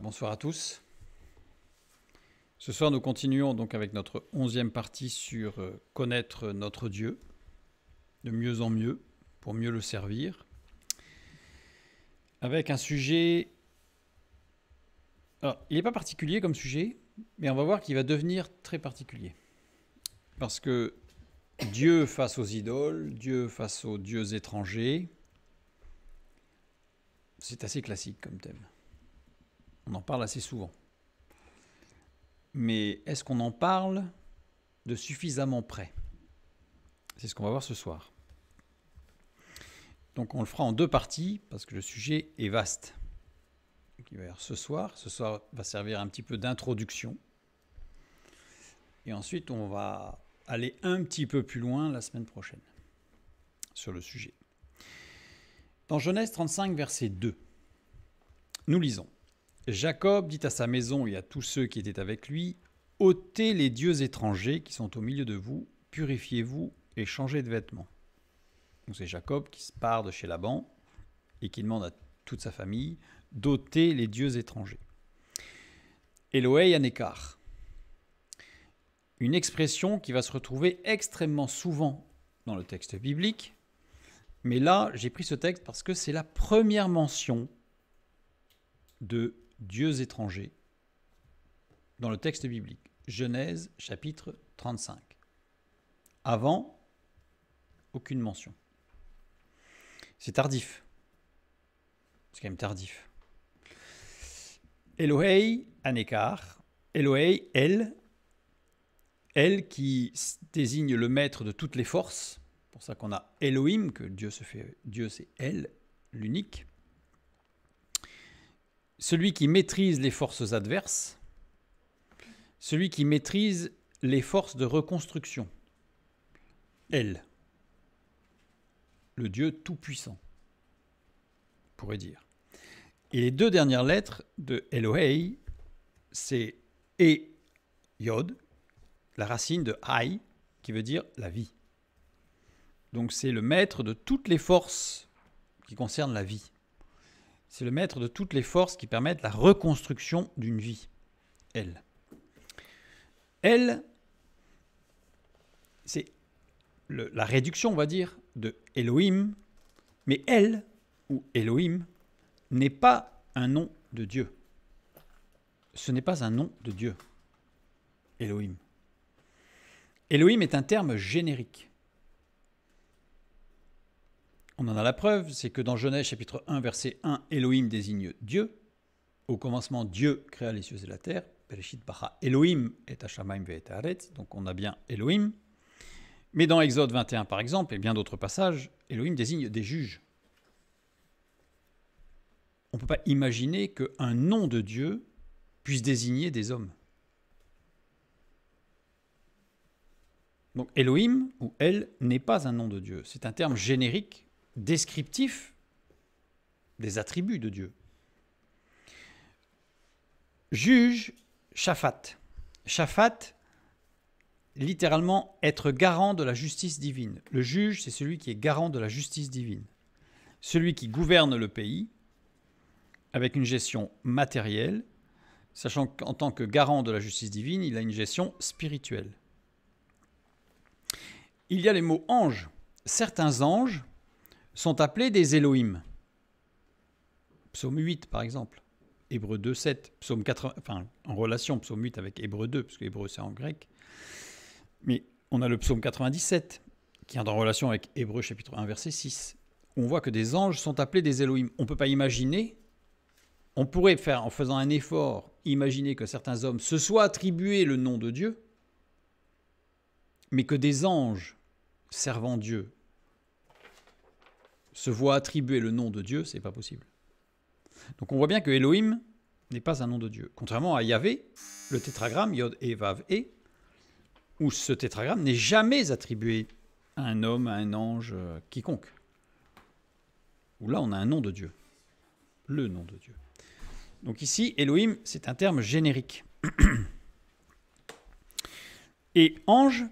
bonsoir à tous. Ce soir, nous continuons donc avec notre onzième partie sur euh, connaître notre Dieu de mieux en mieux pour mieux le servir, avec un sujet. Alors, il n'est pas particulier comme sujet, mais on va voir qu'il va devenir très particulier. Parce que Dieu face aux idoles, Dieu face aux dieux étrangers, c'est assez classique comme thème. On en parle assez souvent. Mais est-ce qu'on en parle de suffisamment près C'est ce qu'on va voir ce soir. Donc on le fera en deux parties parce que le sujet est vaste. ce soir. Ce soir va servir un petit peu d'introduction. Et ensuite, on va aller un petit peu plus loin la semaine prochaine sur le sujet. Dans Genèse 35, verset 2, nous lisons. Jacob dit à sa maison et à tous ceux qui étaient avec lui, ôtez les dieux étrangers qui sont au milieu de vous, purifiez-vous et changez de vêtements. Donc c'est Jacob qui se part de chez Laban et qui demande à toute sa famille d'ôter les dieux étrangers. un écart Une expression qui va se retrouver extrêmement souvent dans le texte biblique. Mais là, j'ai pris ce texte parce que c'est la première mention de dieux étrangers dans le texte biblique. Genèse chapitre 35. Avant, aucune mention. C'est tardif. C'est quand même tardif. Elohei, un écart. Elohei, elle. Elle qui désigne le maître de toutes les forces. pour ça qu'on a Elohim, que Dieu se fait. Dieu, c'est elle, l'unique celui qui maîtrise les forces adverses, celui qui maîtrise les forces de reconstruction. Elle, le Dieu Tout-Puissant, pourrait dire. Et les deux dernières lettres de Elohei, c'est E, Yod, la racine de Ai, qui veut dire la vie. Donc c'est le maître de toutes les forces qui concernent la vie. C'est le maître de toutes les forces qui permettent la reconstruction d'une vie. Elle. Elle, c'est la réduction, on va dire, de Elohim, mais elle, ou Elohim, n'est pas un nom de Dieu. Ce n'est pas un nom de Dieu, Elohim. Elohim est un terme générique. On en a la preuve, c'est que dans Genèse chapitre 1, verset 1, Elohim désigne Dieu. Au commencement, Dieu créa les cieux et la terre. Elohim et Donc on a bien Elohim. Mais dans Exode 21, par exemple, et bien d'autres passages, Elohim désigne des juges. On ne peut pas imaginer qu'un nom de Dieu puisse désigner des hommes. Donc Elohim ou elle n'est pas un nom de Dieu, c'est un terme générique descriptif des attributs de Dieu. Juge chafat chafat littéralement, être garant de la justice divine. Le juge, c'est celui qui est garant de la justice divine. Celui qui gouverne le pays avec une gestion matérielle, sachant qu'en tant que garant de la justice divine, il a une gestion spirituelle. Il y a les mots anges. Certains anges sont appelés des Elohim. Psaume 8, par exemple. Hébreu 2, 7. Psaume 80, enfin, en relation, psaume 8 avec Hébreu 2, puisque Hébreu, c'est en grec. Mais on a le psaume 97, qui est en relation avec Hébreu, chapitre 1, verset 6. on voit que des anges sont appelés des Elohim. On ne peut pas imaginer. On pourrait faire, en faisant un effort, imaginer que certains hommes se soient attribués le nom de Dieu, mais que des anges servant Dieu se voit attribuer le nom de Dieu, c'est pas possible. Donc on voit bien que Elohim n'est pas un nom de Dieu. Contrairement à Yahvé, le tétragramme Yod E Vav E, où ce tétragramme n'est jamais attribué à un homme, à un ange, euh, quiconque. Où là on a un nom de Dieu. Le nom de Dieu. Donc ici, Elohim, c'est un terme générique. Et ange,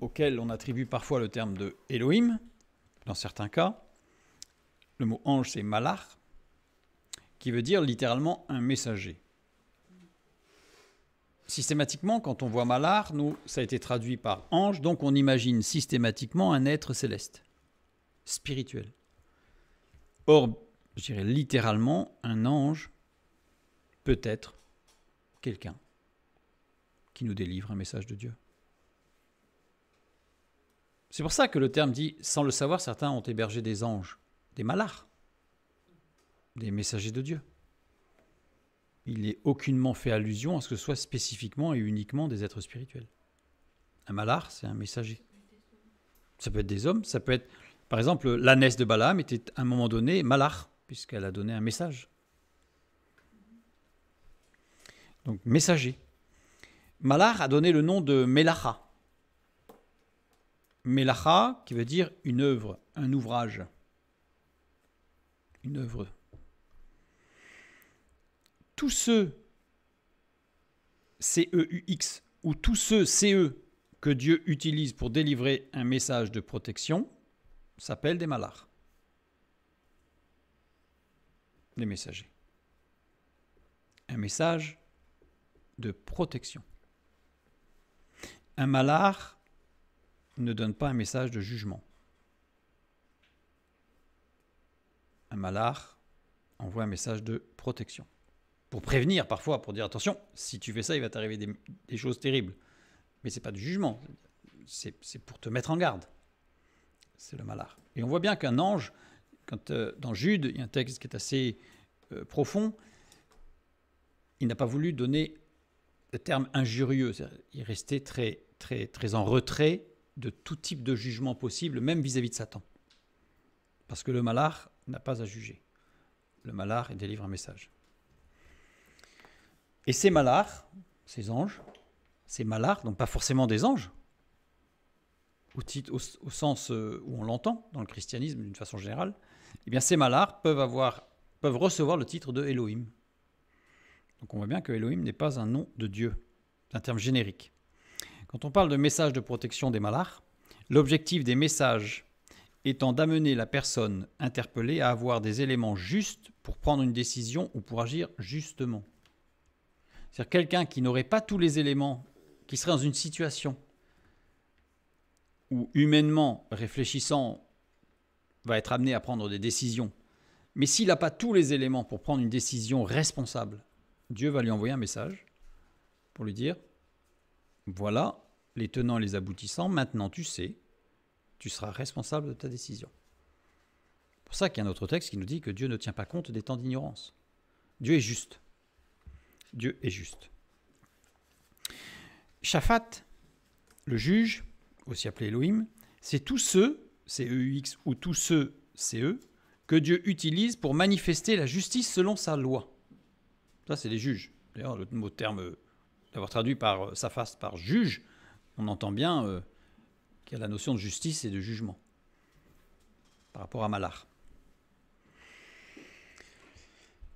auquel on attribue parfois le terme de Elohim, dans certains cas. Le mot ange, c'est malar, qui veut dire littéralement un messager. Systématiquement, quand on voit malar, nous, ça a été traduit par ange, donc on imagine systématiquement un être céleste, spirituel. Or, je dirais littéralement, un ange peut être quelqu'un qui nous délivre un message de Dieu. C'est pour ça que le terme dit sans le savoir, certains ont hébergé des anges, des malards, des messagers de Dieu. Il n'est aucunement fait allusion à ce que ce soit spécifiquement et uniquement des êtres spirituels. Un malard, c'est un messager. Ça peut être des hommes, ça peut être. Par exemple, l'ânesse de Balaam était à un moment donné malard, puisqu'elle a donné un message. Donc, messager. Malar a donné le nom de Melacha, Melacha, qui veut dire une œuvre, un ouvrage. Une œuvre. Tous ceux, C-E-U-X, ou tous ceux, CE, que Dieu utilise pour délivrer un message de protection, s'appellent des malars. Des messagers. Un message de protection. Un malard ne donne pas un message de jugement. Un malard envoie un message de protection. Pour prévenir parfois, pour dire attention, si tu fais ça, il va t'arriver des, choses terribles. Mais c'est pas du jugement, c'est pour te mettre en garde. C'est le malard. Et on voit bien qu'un ange, quand, euh, dans Jude, il y a un texte qui est assez euh, profond, il n'a pas voulu donner le terme injurieux. il restait très, très, très en retrait de tout type de jugement possible, même vis-à-vis de Satan. Parce que le malard n'a pas à juger. Le malard délivre un message. Et ces malards, ces anges, ces malards, donc pas forcément des anges, au, sens euh, où on l'entend dans le christianisme d'une façon générale, eh bien ces malards peuvent, avoir, peuvent recevoir le titre de Elohim. Donc on voit bien que Elohim n'est pas un nom de Dieu, c'est un terme générique. Quand on parle de message de protection des malars, l'objectif des messages étant d'amener la personne interpellée à avoir des éléments justes pour prendre une décision ou pour agir justement. C'est-à-dire quelqu'un qui n'aurait pas tous les éléments, qui serait dans une situation où humainement, réfléchissant, va être amené à prendre des décisions. Mais s'il n'a pas tous les éléments pour prendre une décision responsable, Dieu va lui envoyer un message pour lui dire voilà les tenants et les aboutissants. Maintenant, tu sais, tu seras responsable de ta décision. C'est pour ça qu'il y a un autre texte qui nous dit que Dieu ne tient pas compte des temps d'ignorance. Dieu est juste. Dieu est juste. Shaphat, le juge, aussi appelé Elohim, c'est tous ceux, c e x ou tous ceux, c eux, que Dieu utilise pour manifester la justice selon sa loi. Ça, c'est les juges. D'ailleurs, le mot terme euh, D'avoir traduit par euh, sa face par juge, on entend bien euh, qu'il y a la notion de justice et de jugement par rapport à Malar.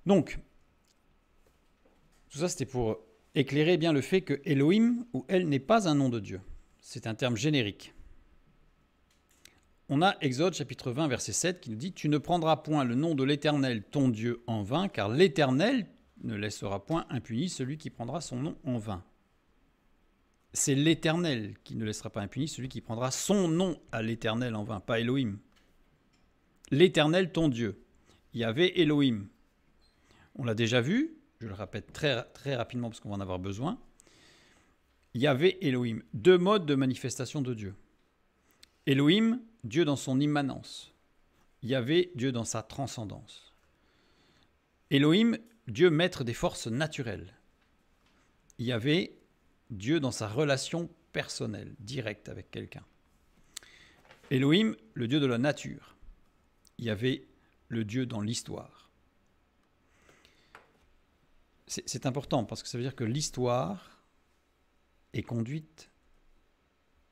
Donc, tout ça c'était pour éclairer bien le fait que Elohim ou elle n'est pas un nom de Dieu. C'est un terme générique. On a Exode chapitre 20 verset 7 qui nous dit Tu ne prendras point le nom de l'Éternel ton Dieu en vain, car l'Éternel ne laissera point impuni celui qui prendra son nom en vain. C'est l'Éternel qui ne laissera pas impuni celui qui prendra son nom à l'Éternel en vain, pas Elohim. L'Éternel ton Dieu. Il y avait Elohim. On l'a déjà vu, je le répète très, très rapidement parce qu'on va en avoir besoin. Il y avait Elohim. Deux modes de manifestation de Dieu. Elohim, Dieu dans son immanence. Il y avait Dieu dans sa transcendance. Elohim, Dieu maître des forces naturelles. Il y avait Dieu dans sa relation personnelle, directe avec quelqu'un. Elohim, le Dieu de la nature. Il y avait le Dieu dans l'histoire. C'est important parce que ça veut dire que l'histoire est conduite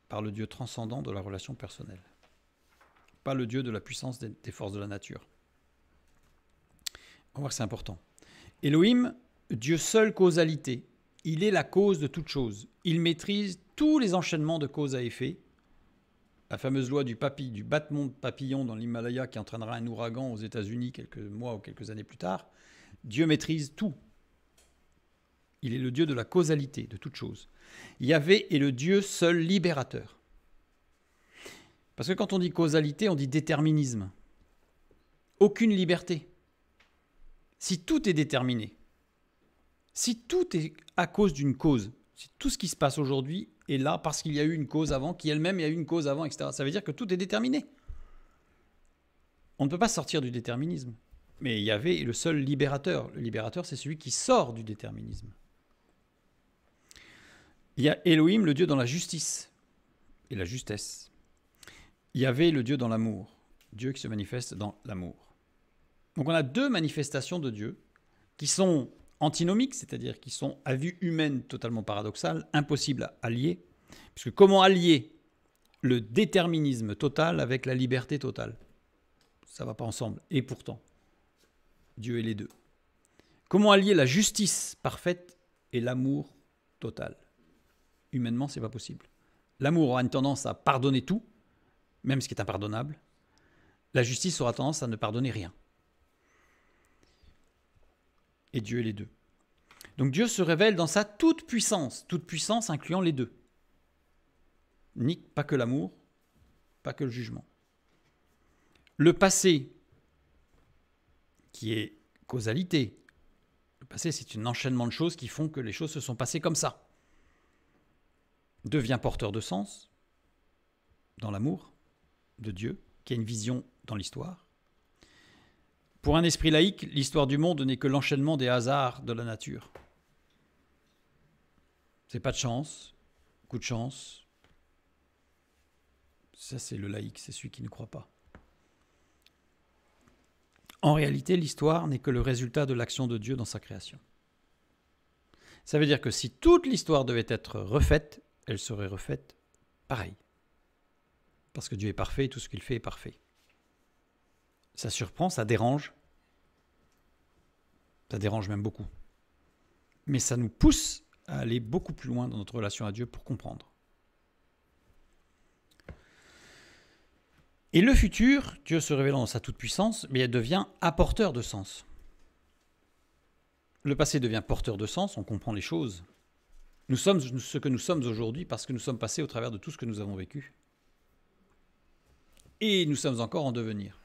par le Dieu transcendant de la relation personnelle, pas le Dieu de la puissance des, forces de la nature. On voit que c'est important. Elohim, Dieu seul causalité, il est la cause de toute chose. Il maîtrise tous les enchaînements de cause à effet. La fameuse loi du, du battement de papillon dans l'Himalaya qui entraînera un ouragan aux États-Unis quelques mois ou quelques années plus tard. Dieu maîtrise tout. Il est le Dieu de la causalité, de toute chose. Yahvé est le Dieu seul libérateur. Parce que quand on dit causalité, on dit déterminisme. Aucune liberté si tout est déterminé, si tout est à cause d'une cause, si tout ce qui se passe aujourd'hui est là parce qu'il y a eu une cause avant, qui elle-même a eu une cause avant, etc., ça veut dire que tout est déterminé. On ne peut pas sortir du déterminisme. Mais il y avait le seul libérateur. Le libérateur, c'est celui qui sort du déterminisme. Il y a Elohim, le Dieu dans la justice et la justesse. Il y avait le Dieu dans l'amour. Dieu qui se manifeste dans l'amour. Donc on a deux manifestations de Dieu qui sont antinomiques, c'est-à-dire qui sont à vue humaine totalement paradoxales, impossibles à allier, puisque comment allier le déterminisme total avec la liberté totale Ça va pas ensemble. Et pourtant, Dieu est les deux. Comment allier la justice parfaite et l'amour total Humainement, c'est pas possible. L'amour aura une tendance à pardonner tout, même ce qui est impardonnable. La justice aura tendance à ne pardonner rien et Dieu est les deux. Donc Dieu se révèle dans sa toute puissance, toute puissance incluant les deux. Ni pas que l'amour, pas que le jugement. Le passé, qui est causalité, le passé c'est un enchaînement de choses qui font que les choses se sont passées comme ça, devient porteur de sens dans l'amour de Dieu, qui a une vision dans l'histoire pour un esprit laïque, l'histoire du monde n'est que l'enchaînement des hasards de la nature. C'est pas de chance, coup de chance. Ça, c'est le laïque, c'est celui qui ne croit pas. En réalité, l'histoire n'est que le résultat de l'action de Dieu dans sa création. Ça veut dire que si toute l'histoire devait être refaite, elle serait refaite pareil. Parce que Dieu est parfait, tout ce qu'il fait est parfait ça surprend, ça dérange. Ça dérange même beaucoup. Mais ça nous pousse à aller beaucoup plus loin dans notre relation à Dieu pour comprendre. Et le futur, Dieu se révélant dans sa toute-puissance, mais elle devient apporteur de sens. Le passé devient porteur de sens, on comprend les choses. Nous sommes ce que nous sommes aujourd'hui parce que nous sommes passés au travers de tout ce que nous avons vécu. Et nous sommes encore en devenir.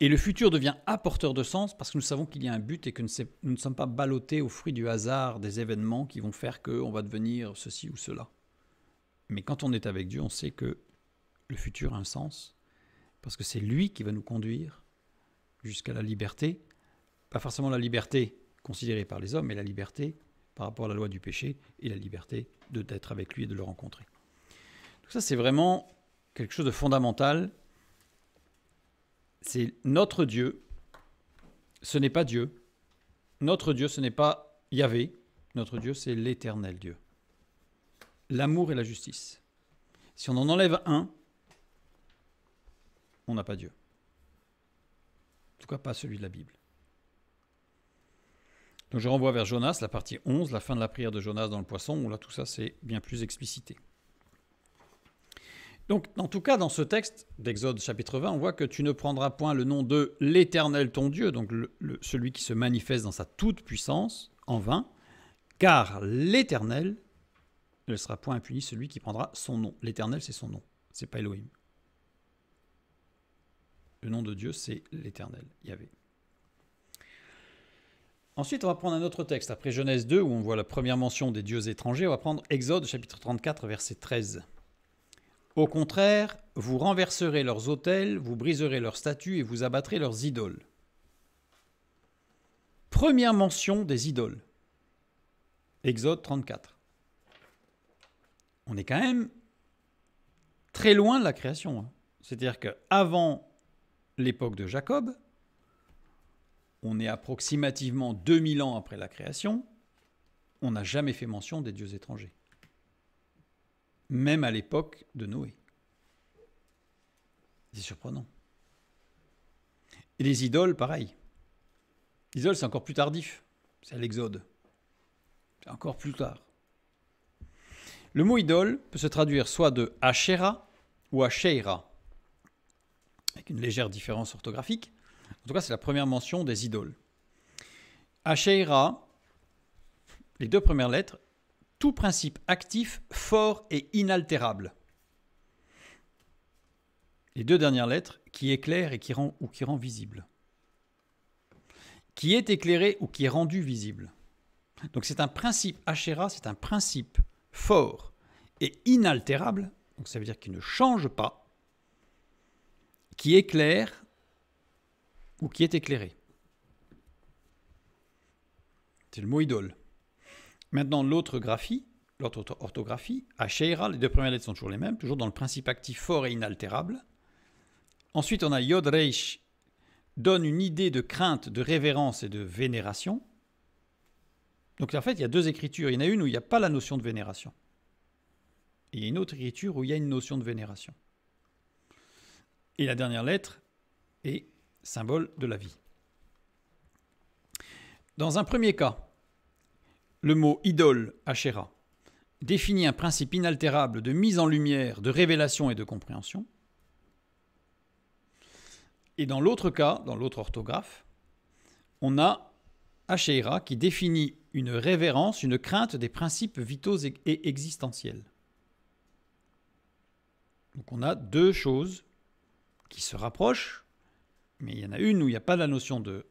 Et le futur devient apporteur de sens parce que nous savons qu'il y a un but et que nous ne sommes pas ballottés au fruit du hasard des événements qui vont faire qu'on va devenir ceci ou cela. Mais quand on est avec Dieu, on sait que le futur a un sens parce que c'est lui qui va nous conduire jusqu'à la liberté, pas forcément la liberté considérée par les hommes, mais la liberté par rapport à la loi du péché et la liberté d'être avec lui et de le rencontrer. Donc ça, c'est vraiment quelque chose de fondamental c'est notre Dieu, ce n'est pas Dieu. Notre Dieu, ce n'est pas Yahvé. Notre Dieu, c'est l'éternel Dieu. L'amour et la justice. Si on en enlève un, on n'a pas Dieu. En tout cas, pas celui de la Bible. Donc je renvoie vers Jonas, la partie 11, la fin de la prière de Jonas dans le poisson, où là tout ça c'est bien plus explicité. Donc, en tout cas, dans ce texte d'Exode chapitre 20, on voit que tu ne prendras point le nom de l'Éternel ton Dieu, donc celui qui se manifeste dans sa toute puissance, en vain, car l'Éternel ne sera point impuni celui qui prendra son nom. L'Éternel, c'est son nom, c'est pas Elohim. Le nom de Dieu, c'est l'Éternel, Yahvé. Ensuite, on va prendre un autre texte, après Genèse 2, où on voit la première mention des dieux étrangers, on va prendre Exode chapitre 34, verset 13. Au contraire, vous renverserez leurs autels, vous briserez leurs statues et vous abattrez leurs idoles. Première mention des idoles. Exode 34. On est quand même très loin de la création. Hein. C'est-à-dire qu'avant l'époque de Jacob, on est approximativement 2000 ans après la création, on n'a jamais fait mention des dieux étrangers même à l'époque de Noé. C'est surprenant. Et les idoles, pareil. Les c'est encore plus tardif. C'est à l'Exode. C'est encore plus tard. Le mot idole peut se traduire soit de Asherah ou Asheira, avec une légère différence orthographique. En tout cas, c'est la première mention des idoles. Asheira, les deux premières lettres, tout principe actif fort et inaltérable. Les deux dernières lettres, qui éclaire et qui rend ou qui rend visible. Qui est éclairé ou qui est rendu visible. Donc c'est un principe, achera, c'est un principe fort et inaltérable, donc ça veut dire qu'il ne change pas, qui éclaire ou qui est éclairé. C'est le mot idole. Maintenant, l'autre graphie, l'autre orthographie, Asherah. les deux premières lettres sont toujours les mêmes, toujours dans le principe actif fort et inaltérable. Ensuite, on a Yod Reish, donne une idée de crainte, de révérence et de vénération. Donc en fait, il y a deux écritures. Il y en a une où il n'y a pas la notion de vénération. Et il y a une autre écriture où il y a une notion de vénération. Et la dernière lettre est symbole de la vie. Dans un premier cas, le mot idole, hachéra définit un principe inaltérable de mise en lumière, de révélation et de compréhension. Et dans l'autre cas, dans l'autre orthographe, on a Ashéra qui définit une révérence, une crainte des principes vitaux et existentiels. Donc on a deux choses qui se rapprochent, mais il y en a une où il n'y a pas la notion de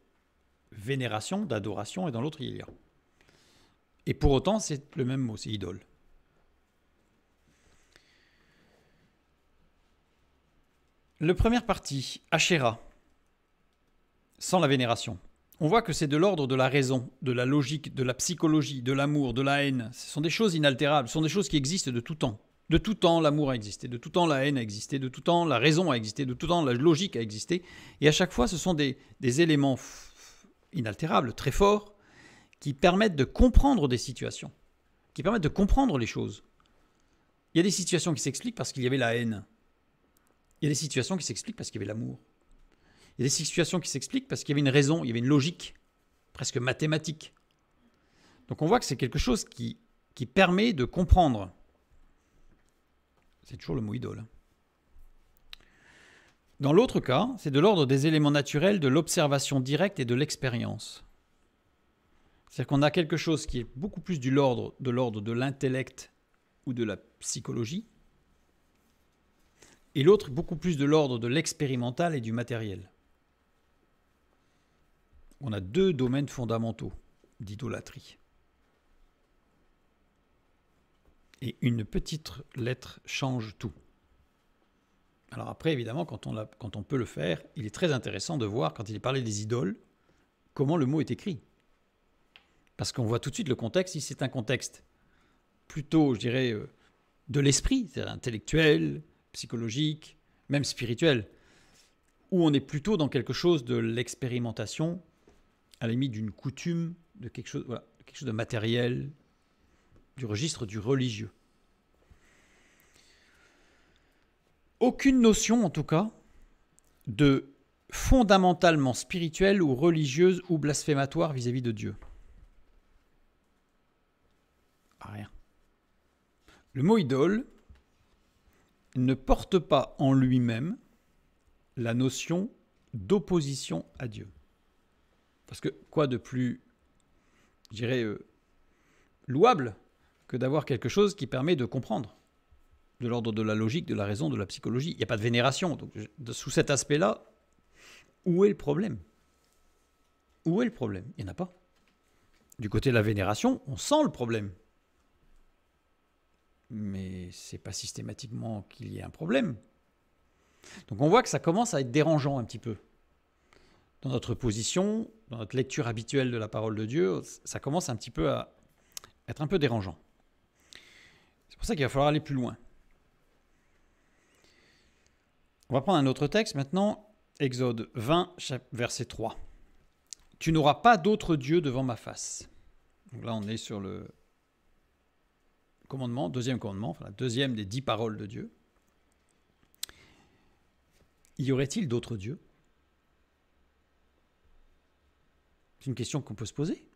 vénération, d'adoration, et dans l'autre il y a. Et pour autant, c'est le même mot, c'est idole. Le première partie, Asherah, sans la vénération. On voit que c'est de l'ordre de la raison, de la logique, de la psychologie, de l'amour, de la haine. Ce sont des choses inaltérables, ce sont des choses qui existent de tout temps. De tout temps, l'amour a existé, de tout temps, la haine a existé, de tout temps, la raison a existé, de tout temps, la logique a existé. Et à chaque fois, ce sont des éléments inaltérables, très forts, qui permettent de comprendre des situations, qui permettent de comprendre les choses. Il y a des situations qui s'expliquent parce qu'il y avait la haine. Il y a des situations qui s'expliquent parce qu'il y avait l'amour. Il y a des situations qui s'expliquent parce qu'il y avait une raison, il y avait une logique, presque mathématique. Donc on voit que c'est quelque chose qui, qui permet de comprendre. C'est toujours le mot idole. Hein. Dans l'autre cas, c'est de l'ordre des éléments naturels de l'observation directe et de l'expérience. C'est-à-dire qu'on a quelque chose qui est beaucoup plus du l'ordre, de l'ordre de l'intellect ou de la psychologie, et l'autre beaucoup plus de l'ordre de l'expérimental et du matériel. On a deux domaines fondamentaux d'idolâtrie. Et une petite lettre change tout. Alors après, évidemment, quand on, quand on peut le faire, il est très intéressant de voir, quand il est parlé des idoles, comment le mot est écrit. Parce qu'on voit tout de suite le contexte, si c'est un contexte plutôt, je dirais, euh, de l'esprit, cest intellectuel, psychologique, même spirituel, où on est plutôt dans quelque chose de l'expérimentation, à la limite d'une coutume, de quelque chose, quelque chose de matériel, du registre du religieux. Aucune notion, en tout cas, de fondamentalement spirituelle ou religieuse ou blasphématoire vis à -vis de Dieu rien. Le mot idole ne porte pas en lui-même la notion d'opposition à Dieu. Parce que quoi de plus, je dirais, euh, louable que d'avoir quelque chose qui permet de comprendre, de l'ordre de la logique, de la raison, de la psychologie. Il n'y a pas de vénération. Donc, sous cet aspect-là, où est le problème Où est le problème Il n'y en a pas. Du côté de la vénération, on sent le problème mais c'est pas systématiquement qu'il y ait un problème. Donc on voit que ça commence à être dérangeant un petit peu. Dans notre position, dans notre lecture habituelle de la parole de Dieu, ça commence un petit peu à être un peu dérangeant. C'est pour ça qu'il va falloir aller plus loin. On va prendre un autre texte maintenant, Exode 20, verset 3. Tu n'auras pas d'autre Dieu devant ma face. Donc là, on est sur le, commandement, deuxième commandement, enfin la deuxième des dix paroles de Dieu, y aurait-il d'autres dieux C'est une question qu'on peut se poser.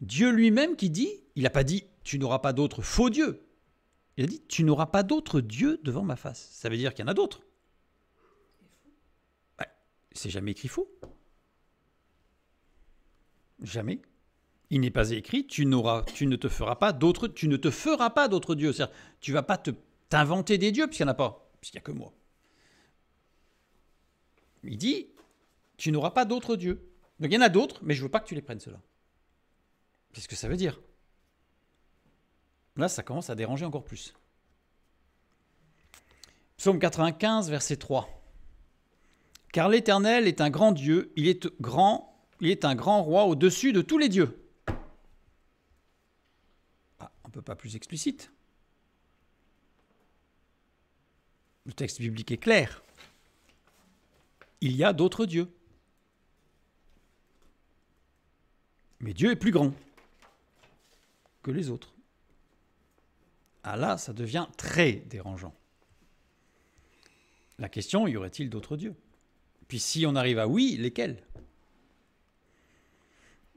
Dieu lui-même qui dit, il n'a pas dit tu n'auras pas d'autres faux dieux. Il a dit tu n'auras pas d'autres dieux devant ma face. Ça veut dire qu'il y en a d'autres. c'est jamais écrit faux. Jamais il n'est pas écrit, tu n'auras, tu ne te feras pas d'autres, tu ne te feras pas d'autres dieux. cest tu vas pas te, t'inventer des dieux puisqu'il n'y en a pas, puisqu'il n'y a que moi. Il dit, tu n'auras pas d'autres dieux. Donc il y en a d'autres, mais je veux pas que tu les prennes cela. quest ce que ça veut dire. Là, ça commence à déranger encore plus. Psaume 95, verset 3. Car l'Éternel est un grand Dieu, il est grand, il est un grand roi au-dessus de tous les dieux peut pas plus explicite. Le texte biblique est clair. Il y a d'autres dieux. Mais Dieu est plus grand que les autres. Ah là, ça devient très dérangeant. La question, y aurait-il d'autres dieux Puis si on arrive à oui, lesquels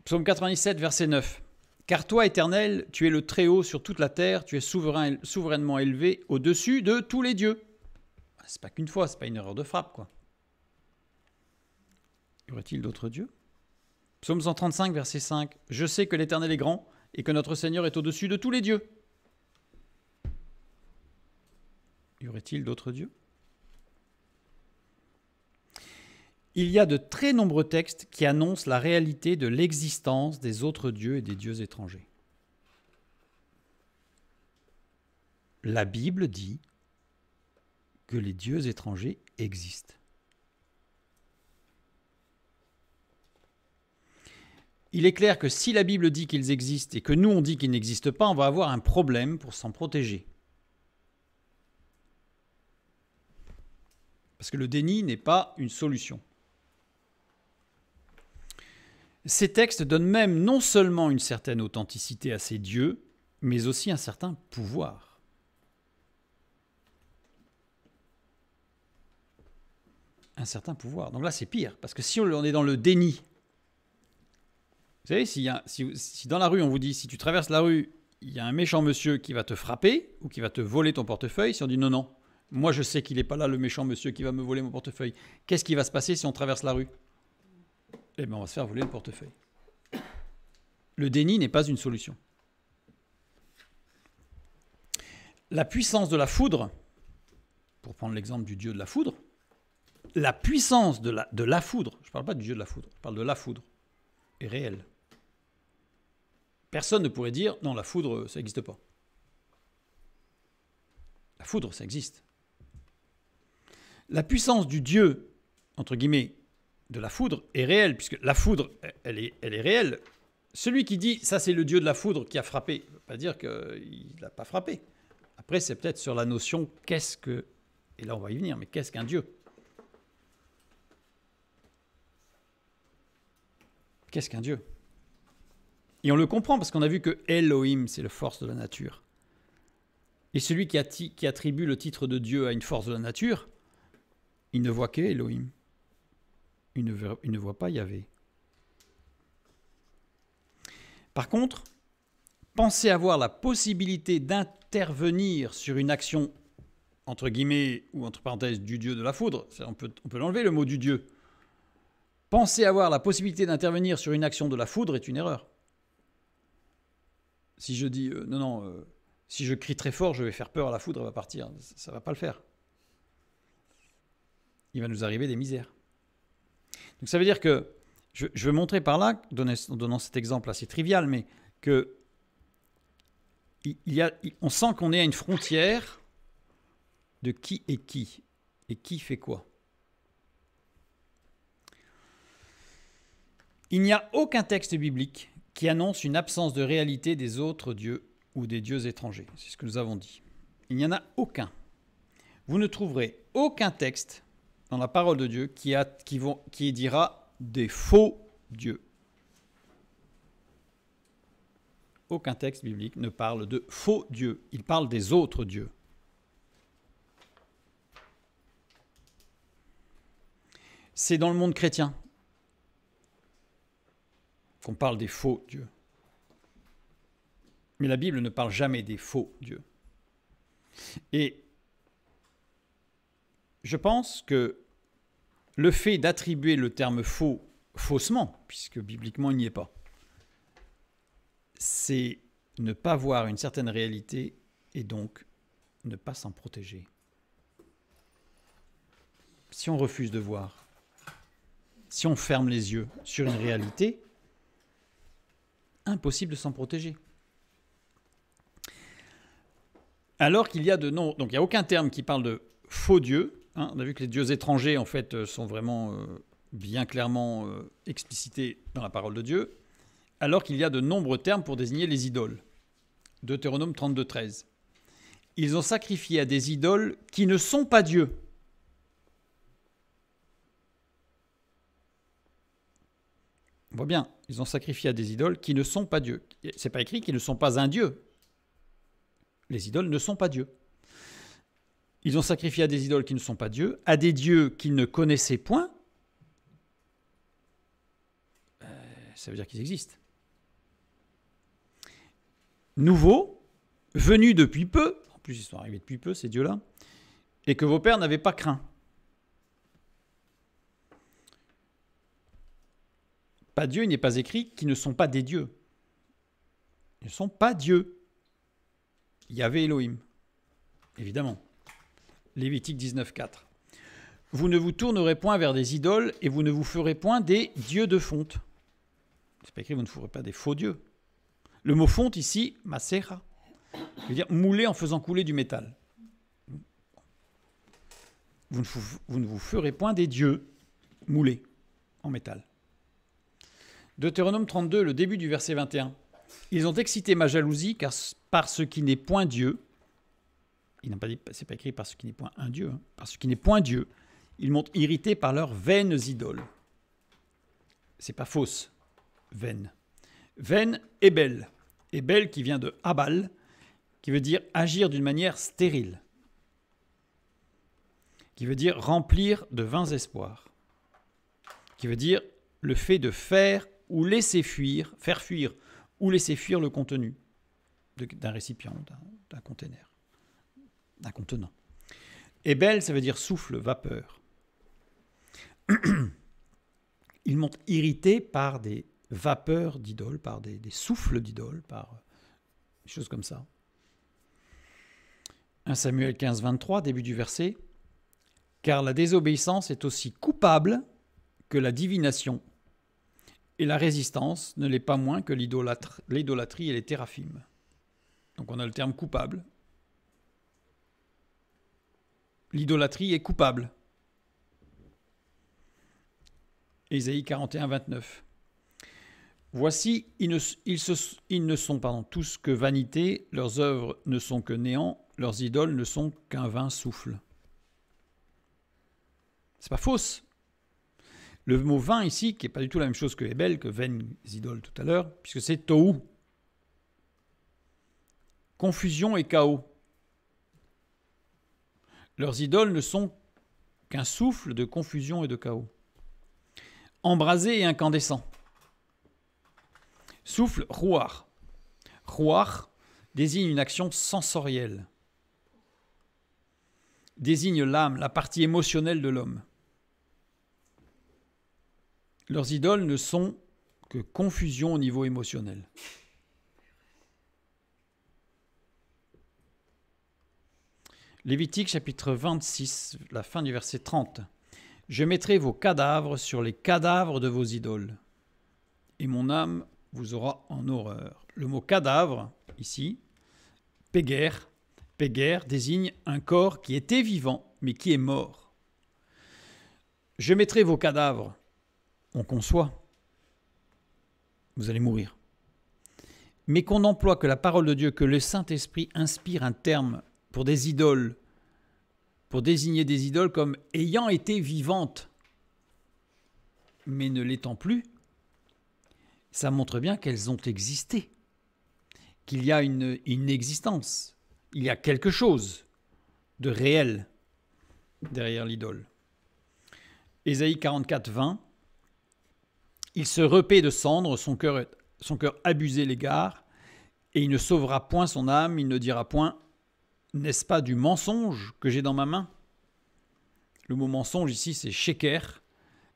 Psaume 97, verset 9. Car toi, Éternel, tu es le Très-Haut sur toute la terre, tu es souverainement élevé au-dessus de tous les dieux. Ah, c'est pas qu'une fois, c'est pas une erreur de frappe, quoi. Y aurait-il d'autres dieux Psaume 135, verset 5. Je sais que l'Éternel est grand et que notre Seigneur est au-dessus de tous les dieux. Y aurait-il d'autres dieux il y a de très nombreux textes qui annoncent la réalité de l'existence des autres dieux et des dieux étrangers. La Bible dit que les dieux étrangers existent. Il est clair que si la Bible dit qu'ils existent et que nous on dit qu'ils n'existent pas, on va avoir un problème pour s'en protéger. Parce que le déni n'est pas une solution. Ces textes donnent même non seulement une certaine authenticité à ces dieux, mais aussi un certain pouvoir. Un certain pouvoir. Donc là, c'est pire, parce que si on est dans le déni, vous savez, si, dans la rue, on vous dit, si tu traverses la rue, il y a un méchant monsieur qui va te frapper ou qui va te voler ton portefeuille, si on dit non, non, moi je sais qu'il n'est pas là le méchant monsieur qui va me voler mon portefeuille, qu'est-ce qui va se passer si on traverse la rue eh bien, on va se faire voler le portefeuille. Le déni n'est pas une solution. La puissance de la foudre, pour prendre l'exemple du dieu de la foudre, la puissance de la, de la foudre, je ne parle pas du dieu de la foudre, je parle de la foudre, est réelle. Personne ne pourrait dire non, la foudre, ça n'existe pas. La foudre, ça existe. La puissance du dieu, entre guillemets, de la foudre est réel, puisque la foudre, elle est, elle est réelle. Celui qui dit ça, c'est le dieu de la foudre qui a frappé, ne veut pas dire qu'il n'a pas frappé. Après, c'est peut-être sur la notion qu'est-ce que. Et là, on va y venir, mais qu'est-ce qu'un dieu Qu'est-ce qu'un dieu Et on le comprend parce qu'on a vu que Elohim, c'est la force de la nature. Et celui qui, qui attribue le titre de Dieu à une force de la nature, il ne voit qu'Elohim il ne, voit pas Yahvé. Par contre, penser avoir la possibilité d'intervenir sur une action, entre guillemets, ou entre parenthèses, du dieu de la foudre, on peut, on peut l'enlever le mot du dieu. Penser avoir la possibilité d'intervenir sur une action de la foudre est une erreur. Si je dis, euh, non, non, euh, si je crie très fort, je vais faire peur à la foudre, elle va partir. Ça ne va pas le faire. Il va nous arriver des misères. Donc ça veut dire que, je, vais veux montrer par là, en donnant cet exemple assez trivial, mais que on sent qu'on est à une frontière de qui est qui et qui fait quoi. Il n'y a aucun texte biblique qui annonce une absence de réalité des autres dieux ou des dieux étrangers. C'est ce que nous avons dit. Il n'y en a aucun. Vous ne trouverez aucun texte dans la parole de Dieu qui, a, qui, vont, qui dira des faux dieux. Aucun texte biblique ne parle de faux dieux, il parle des autres dieux. C'est dans le monde chrétien qu'on parle des faux dieux. Mais la Bible ne parle jamais des faux dieux. Et je pense que le fait d'attribuer le terme faux faussement, puisque bibliquement il n'y est pas, c'est ne pas voir une certaine réalité et donc ne pas s'en protéger. Si on refuse de voir, si on ferme les yeux sur une réalité, impossible de s'en protéger. Alors qu'il y a de non, donc il n'y a aucun terme qui parle de faux Dieu, Hein, on a vu que les dieux étrangers, en fait, euh, sont vraiment euh, bien clairement euh, explicités dans la parole de Dieu, alors qu'il y a de nombreux termes pour désigner les idoles. Deutéronome 32, 13. Ils ont sacrifié à des idoles qui ne sont pas Dieu. On voit bien, ils ont sacrifié à des idoles qui ne sont pas Dieu. C'est pas écrit qu'ils ne sont pas un Dieu. Les idoles ne sont pas Dieu. Ils ont sacrifié à des idoles qui ne sont pas dieux, à des dieux qu'ils ne connaissaient point. Euh, ça veut dire qu'ils existent. Nouveaux, venus depuis peu, en plus ils sont arrivés depuis peu, ces dieux-là, et que vos pères n'avaient pas craint. Pas Dieu, il n'est pas écrit qu'ils ne sont pas des dieux. Ils ne sont pas dieux. Il y avait Elohim, évidemment. Lévitique 19.4. Vous ne vous tournerez point vers des idoles et vous ne vous ferez point des dieux de fonte. C'est pas écrit, vous ne ferez pas des faux dieux. Le mot fonte ici, macera, veut dire mouler en faisant couler du métal. Vous ne vous, ferez point des dieux moulés en métal. Deutéronome 32, le début du verset 21. Ils ont excité ma jalousie car par ce qui n'est point Dieu, il n'a pas dit, c'est pas écrit parce qu'il n'est point un Dieu, hein, parce qu'il n'est point Dieu. Ils m'ont irrité par leurs vaines idoles. C'est pas fausse, vaine. Vaine et belle. Et belle qui vient de abal, qui veut dire agir d'une manière stérile, qui veut dire remplir de vains espoirs, qui veut dire le fait de faire ou laisser fuir, faire fuir ou laisser fuir le contenu d'un récipient, d'un conteneur un contenant. belle ça veut dire souffle, vapeur. Il m'ont irrité par des vapeurs d'idoles, par des, souffles d'idoles, par euh, des choses comme ça. 1 Samuel 15, 23, début du verset. Car la désobéissance est aussi coupable que la divination, et la résistance ne l'est pas moins que l'idolâtrie et les téraphimes. Donc on a le terme coupable l'idolâtrie est coupable. Ésaïe 41, 29. Voici, ils ne, ils ne sont tous que vanité, leurs œuvres ne sont que néant, leurs idoles ne sont qu'un vain souffle. C'est pas fausse. Le mot vain ici, qui n'est pas du tout la même chose que les que vaines idoles tout à l'heure, puisque c'est tohu. Confusion et chaos. Leurs idoles ne sont qu'un souffle de confusion et de chaos. Embrasé et incandescent. Souffle rouar. Rouar désigne une action sensorielle. Désigne l'âme, la partie émotionnelle de l'homme. Leurs idoles ne sont que confusion au niveau émotionnel. Lévitique chapitre 26, la fin du verset 30. Je mettrai vos cadavres sur les cadavres de vos idoles, et mon âme vous aura en horreur. Le mot cadavre, ici, péguer, désigne un corps qui était vivant, mais qui est mort. Je mettrai vos cadavres, on conçoit, vous allez mourir. Mais qu'on emploie que la parole de Dieu, que le Saint-Esprit inspire un terme pour des idoles, pour désigner des idoles comme ayant été vivantes, mais ne l'étant plus, ça montre bien qu'elles ont existé, qu'il y a une, inexistence existence, il y a quelque chose de réel derrière l'idole. Ésaïe 44, 20. Il se repaît de cendres, son cœur, son cœur abusé l'égare, et il ne sauvera point son âme, il ne dira point n'est-ce pas du mensonge que j'ai dans ma main Le mot mensonge ici, c'est sheker,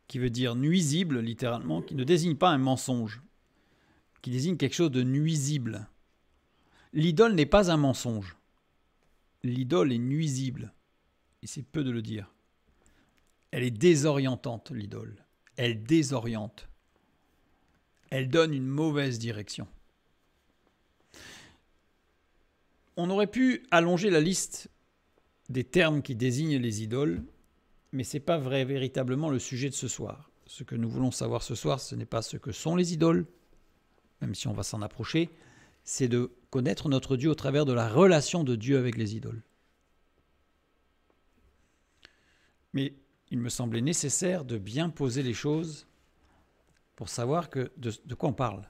qui veut dire nuisible, littéralement, qui ne désigne pas un mensonge, qui désigne quelque chose de nuisible. L'idole n'est pas un mensonge. L'idole est nuisible. Et c'est peu de le dire. Elle est désorientante, l'idole. Elle désoriente. Elle donne une mauvaise direction. On aurait pu allonger la liste des termes qui désignent les idoles, mais ce n'est pas vrai, véritablement le sujet de ce soir. Ce que nous voulons savoir ce soir, ce n'est pas ce que sont les idoles, même si on va s'en approcher, c'est de connaître notre Dieu au travers de la relation de Dieu avec les idoles. Mais il me semblait nécessaire de bien poser les choses pour savoir de quoi on parle.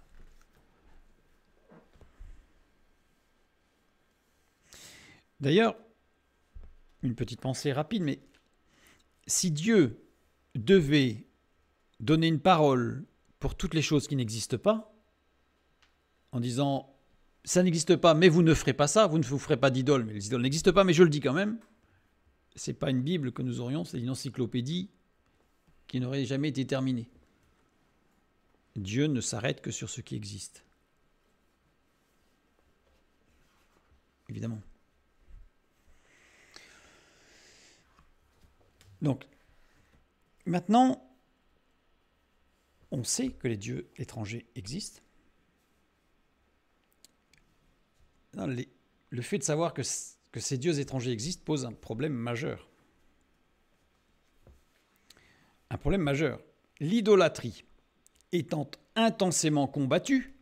D'ailleurs, une petite pensée rapide, mais si Dieu devait donner une parole pour toutes les choses qui n'existent pas, en disant ça n'existe pas, mais vous ne ferez pas ça, vous ne vous ferez pas d'idole, mais les idoles n'existent pas, mais je le dis quand même, c'est pas une Bible que nous aurions, c'est une encyclopédie qui n'aurait jamais été terminée. Dieu ne s'arrête que sur ce qui existe. Évidemment. Donc, maintenant, on sait que les dieux étrangers existent. le fait de savoir que, que ces dieux étrangers existent pose un problème majeur. Un problème majeur. L'idolâtrie étant intensément combattue,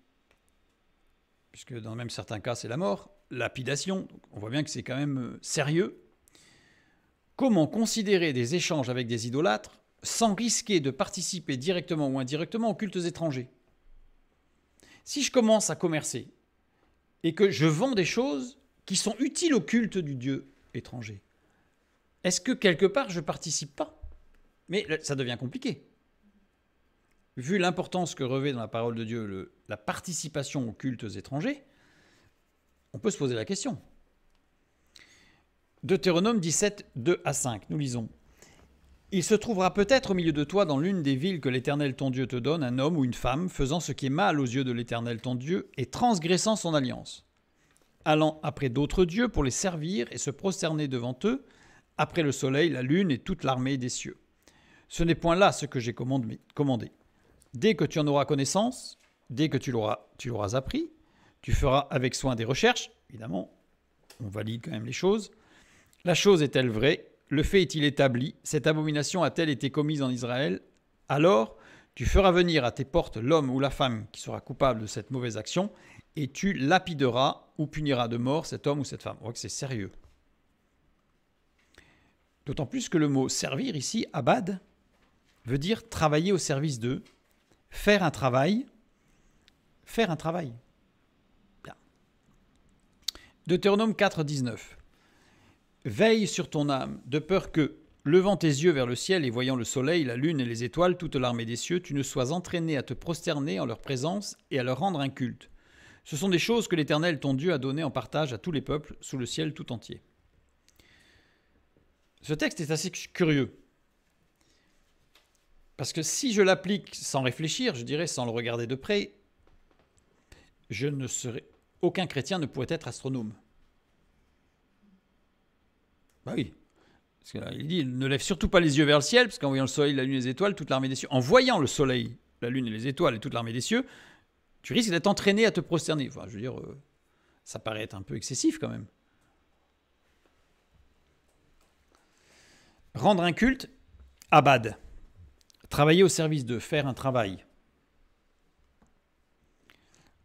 puisque dans même certains cas c'est la mort, lapidation, on voit bien que c'est quand même euh, sérieux, Comment considérer des échanges avec des idolâtres sans risquer de participer directement ou indirectement aux cultes étrangers Si je commence à commercer et que je vends des choses qui sont utiles au culte du dieu étranger, est-ce que quelque part je participe pas Mais ça devient compliqué. Vu l'importance que revêt dans la parole de Dieu la participation aux cultes étrangers, on peut se poser la question. Deutéronome 17, 2 à 5, nous lisons. Il se trouvera peut-être au milieu de toi dans l'une des villes que l'Éternel ton Dieu te donne un homme ou une femme faisant ce qui est mal aux yeux de l'Éternel ton Dieu et transgressant son alliance, allant après d'autres dieux pour les servir et se prosterner devant eux, après le soleil, la lune et toute l'armée des cieux. Ce n'est point là ce que j'ai commandé. Dès que tu en auras connaissance, dès que tu l'auras, tu l'auras appris, tu feras avec soin des recherches, évidemment, on valide quand même les choses, la chose est-elle vraie Le fait est-il établi Cette abomination a-t-elle été commise en Israël Alors, tu feras venir à tes portes l'homme ou la femme qui sera coupable de cette mauvaise action, et tu lapideras ou puniras de mort cet homme ou cette femme. On voit que c'est sérieux. D'autant plus que le mot servir ici, abad, veut dire travailler au service de, faire un travail, faire un travail. Bien. Deutéronome 4, 19. Veille sur ton âme, de peur que, levant tes yeux vers le ciel et voyant le soleil, la lune et les étoiles, toute l'armée des cieux, tu ne sois entraîné à te prosterner en leur présence et à leur rendre un culte. Ce sont des choses que l'Éternel ton Dieu a données en partage à tous les peuples sous le ciel tout entier. Ce texte est assez curieux. Parce que si je l'applique sans réfléchir, je dirais sans le regarder de près, je ne aucun chrétien ne pourrait être astronome. Bah oui. Parce qu'il il dit ne lève surtout pas les yeux vers le ciel, parce qu'en voyant le soleil, la lune et les étoiles, toute l'armée des cieux, en voyant le soleil, la lune et les étoiles et toute l'armée des cieux, tu risques d'être entraîné à te prosterner. Enfin, je veux dire, euh, ça paraît être un peu excessif quand même. Rendre un culte, abad. Travailler au service de, faire un travail.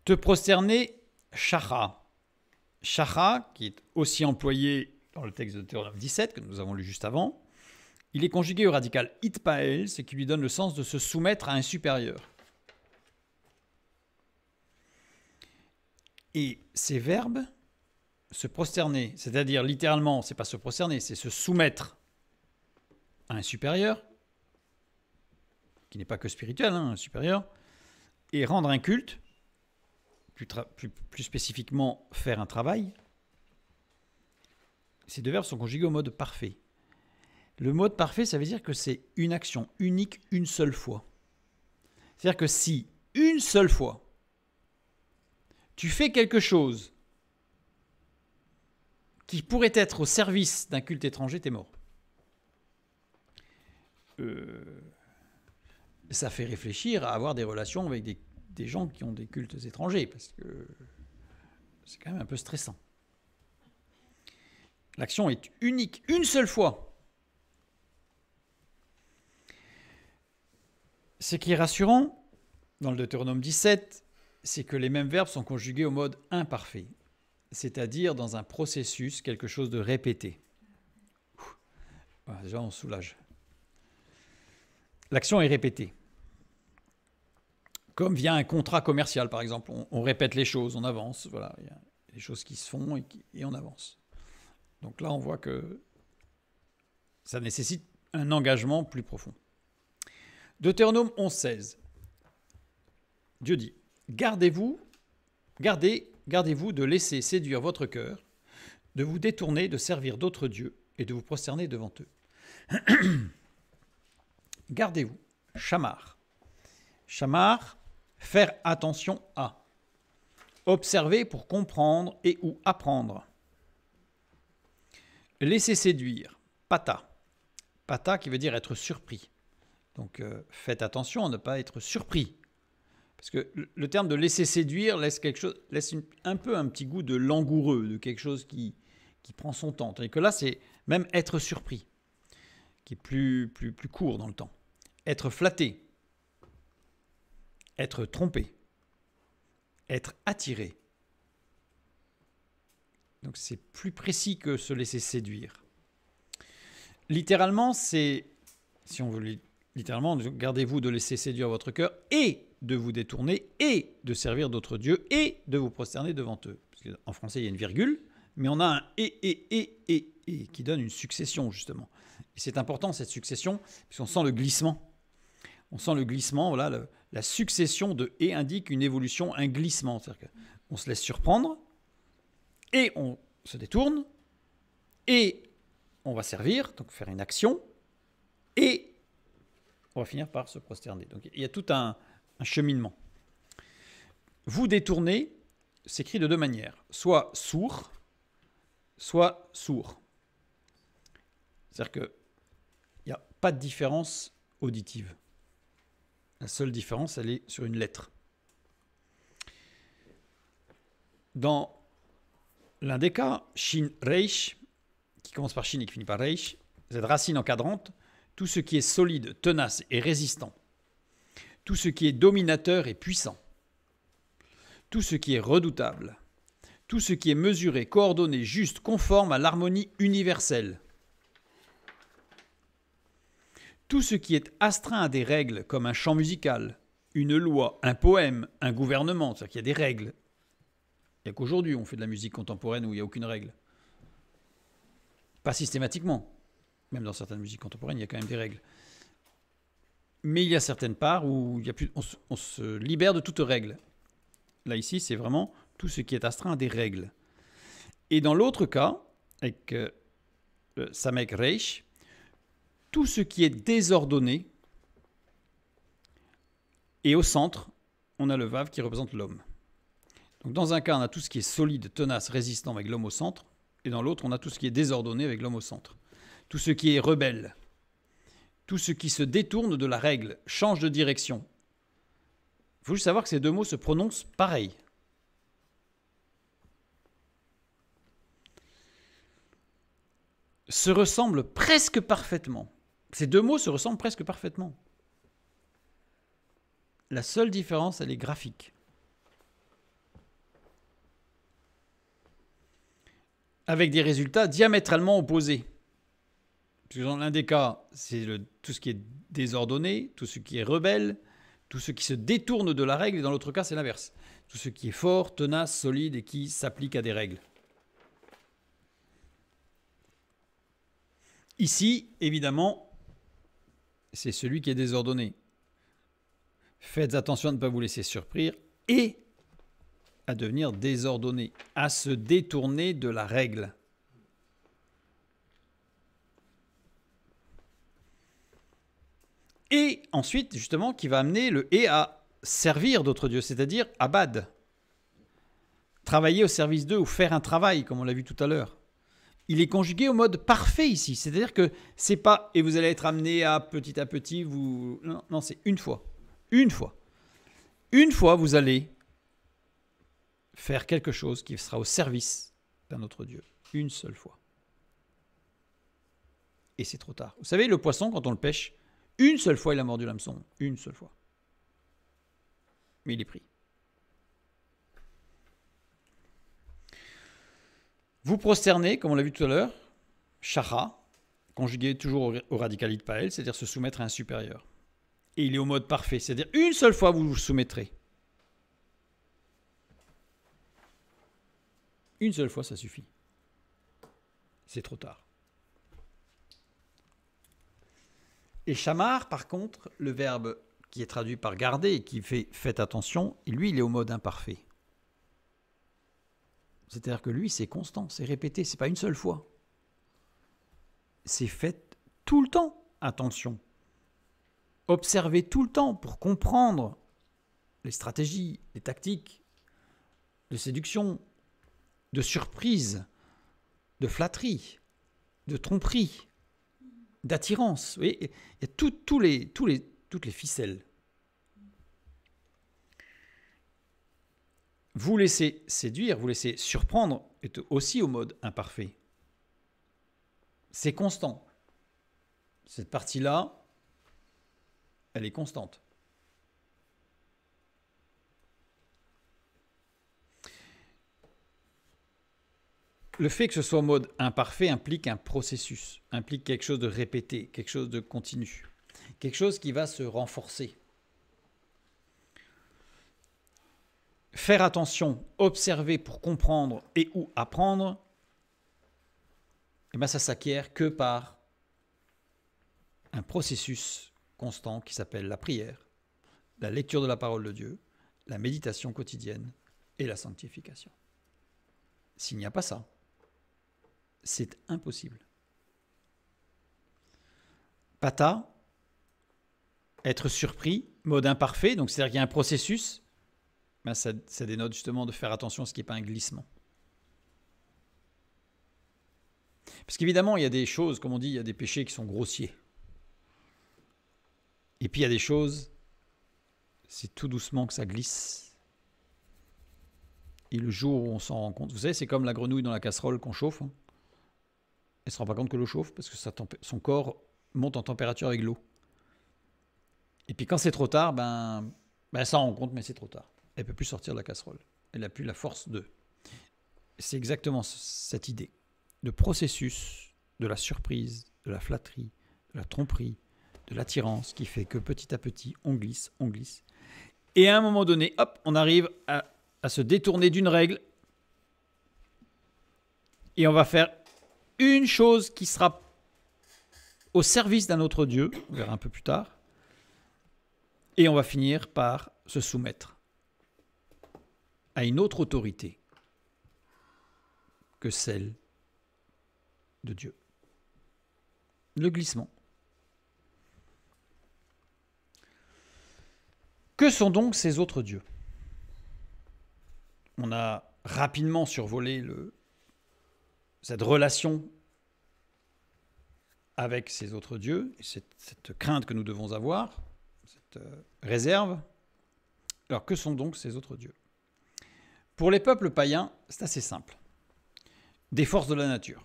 Te prosterner, shaha. Shaha, qui est aussi employé dans le texte de Théorème 17 que nous avons lu juste avant, il est conjugué au radical itpael, ce qui lui donne le sens de se soumettre à un supérieur. Et ces verbes, se prosterner, c'est-à-dire littéralement, c'est pas se prosterner, c'est se soumettre à un supérieur, qui n'est pas que spirituel, hein, un supérieur, et rendre un culte, plus spécifiquement faire un travail, ces deux verbes sont conjugués au mode parfait. Le mode parfait, ça veut dire que c'est une action unique une seule fois. C'est-à-dire que si une seule fois, tu fais quelque chose qui pourrait être au service d'un culte étranger, t'es mort. Euh, ça fait réfléchir à avoir des relations avec des gens qui ont des cultes étrangers, parce que c'est quand même un peu stressant. L'action est unique une seule fois. Ce qui est rassurant dans le Deutéronome 17, c'est que les mêmes verbes sont conjugués au mode imparfait, c'est-à-dire dans un processus, quelque chose de répété. Déjà, on soulage. L'action est répétée. Comme via un contrat commercial, par exemple. On, répète les choses, on avance. Voilà, il y a des choses qui se font et on avance. Donc là, on voit que ça nécessite un engagement plus profond. Deutéronome 16. Dieu dit, gardez-vous, gardez, gardez-vous de laisser séduire votre cœur, de vous détourner de servir d'autres dieux et de vous prosterner devant eux. gardez-vous, chamar. Chamar, faire attention à. Observer pour comprendre et ou apprendre. Laisser séduire. Pata. Pata qui veut dire être surpris. Donc euh, faites attention à ne pas être surpris. Parce que le terme de laisser séduire laisse, quelque chose, laisse un peu un petit goût de langoureux, de quelque chose qui, qui prend son temps. Tandis que là, c'est même être surpris, qui est plus, plus, plus court dans le temps. Être flatté, être trompé, être attiré, donc c'est plus précis que se laisser séduire. Littéralement, c'est, si on veut littéralement, gardez-vous de laisser séduire votre cœur et de vous détourner et de servir d'autres dieux et de vous prosterner devant eux. Parce en français, il y a une virgule, mais on a un et, et, et, et, et qui donne une succession, justement. Et c'est important, cette succession, puisqu'on sent le glissement. On sent le glissement, voilà, la succession de et indique une évolution, un glissement. C'est-à-dire qu'on se laisse surprendre, et on se détourne, et on va servir, donc faire une action, et on va finir par se prosterner. Donc il y a tout un, cheminement. Vous détourner s'écrit de deux manières, soit sourd, soit sourd. C'est-à-dire qu'il n'y a pas de différence auditive. La seule différence, elle est sur une lettre. Dans L'un des cas, Shin Reich, qui commence par Shin et qui finit par Reich, cette racine encadrante, tout ce qui est solide, tenace et résistant, tout ce qui est dominateur et puissant, tout ce qui est redoutable, tout ce qui est mesuré, coordonné, juste, conforme à l'harmonie universelle, tout ce qui est astreint à des règles comme un chant musical, une loi, un poème, un gouvernement, c'est-à-dire qu'il y a des règles, il n'y a qu'aujourd'hui on fait de la musique contemporaine où il n'y a aucune règle. Pas systématiquement. Même dans certaines musiques contemporaines, il y a quand même des règles. Mais il y a certaines parts où il y plus, on, se, libère de toute règle. Là, ici, c'est vraiment tout ce qui est astreint à des règles. Et dans l'autre cas, avec le euh, euh, Samek Reich, tout ce qui est désordonné, et au centre, on a le Vav qui représente l'homme dans un cas, on a tout ce qui est solide, tenace, résistant avec l'homme au centre, et dans l'autre, on a tout ce qui est désordonné avec l'homme au centre. Tout ce qui est rebelle, tout ce qui se détourne de la règle, change de direction. Il faut juste savoir que ces deux mots se prononcent pareil. Se ressemblent presque parfaitement. Ces deux mots se ressemblent presque parfaitement. La seule différence, elle est graphique. avec des résultats diamétralement opposés. dans l'un des cas, c'est tout ce qui est désordonné, tout ce qui est rebelle, tout ce qui se détourne de la règle, et dans l'autre cas, c'est l'inverse. Tout ce qui est fort, tenace, solide et qui s'applique à des règles. Ici, évidemment, c'est celui qui est désordonné. Faites attention à ne pas vous laisser surprendre et à devenir désordonné, à se détourner de la règle. Et ensuite, justement, qui va amener le et à servir d'autres dieux, c'est-à-dire abad. Travailler au service d'eux ou faire un travail, comme on l'a vu tout à l'heure. Il est conjugué au mode parfait ici, c'est-à-dire que c'est pas et vous allez être amené à petit à petit vous non, non c'est une fois. Une fois. Une fois vous allez faire quelque chose qui sera au service d'un autre Dieu, une seule fois. Et c'est trop tard. Vous savez, le poisson, quand on le pêche, une seule fois, il a mordu l'hameçon, une seule fois. Mais il est pris. Vous prosternez, comme on l'a vu tout à l'heure, chara conjugué toujours au radicalité de Paël, c'est-à-dire se soumettre à un supérieur. Et il est au mode parfait, c'est-à-dire une seule fois vous vous soumettrez. Une seule fois, ça suffit. C'est trop tard. Et chamar, par contre, le verbe qui est traduit par garder et qui fait faites attention, lui, il est au mode imparfait. C'est-à-dire que lui, c'est constant, c'est répété, c'est pas une seule fois. C'est fait tout le temps, attention. Observez tout le temps pour comprendre les stratégies, les tactiques de séduction, de surprise, de flatterie, de tromperie, d'attirance. il y a les, toutes les ficelles. Vous laisser séduire, vous laisser surprendre est aussi au mode imparfait. C'est constant. Cette partie-là, elle est constante. le fait que ce soit en mode imparfait implique un processus, implique quelque chose de répété, quelque chose de continu, quelque chose qui va se renforcer. Faire attention, observer pour comprendre et ou apprendre, et eh bien ça s'acquiert que par un processus constant qui s'appelle la prière, la lecture de la parole de Dieu, la méditation quotidienne et la sanctification. S'il n'y a pas ça, c'est impossible. Pata, être surpris, mode imparfait, donc c'est-à-dire qu'il y a un processus, ben ça, dénote justement de faire attention à ce qui n'est pas un glissement. Parce qu'évidemment, il y a des choses, comme on dit, il y a des péchés qui sont grossiers. Et puis il y a des choses, c'est tout doucement que ça glisse. Et le jour où on s'en rend compte, vous savez, c'est comme la grenouille dans la casserole qu'on chauffe. Hein. Elle se rend pas compte que l'eau chauffe parce que son corps monte en température avec l'eau. Et puis quand c'est trop tard, ben, ben elle s'en rend compte, mais c'est trop tard. Elle peut plus sortir de la casserole. Elle n'a plus la force de. C'est exactement cette idée. de processus de la surprise, de la flatterie, de la tromperie, de l'attirance qui fait que petit à petit, on glisse, on glisse. Et à un moment donné, hop, on arrive à, à se détourner d'une règle. Et on va faire une chose qui sera au service d'un autre Dieu, on verra un peu plus tard, et on va finir par se soumettre à une autre autorité que celle de Dieu. Le glissement. Que sont donc ces autres dieux On a rapidement survolé le, cette relation avec ces autres dieux, cette, cette crainte que nous devons avoir, cette euh, réserve. Alors que sont donc ces autres dieux Pour les peuples païens, c'est assez simple. Des forces de la nature,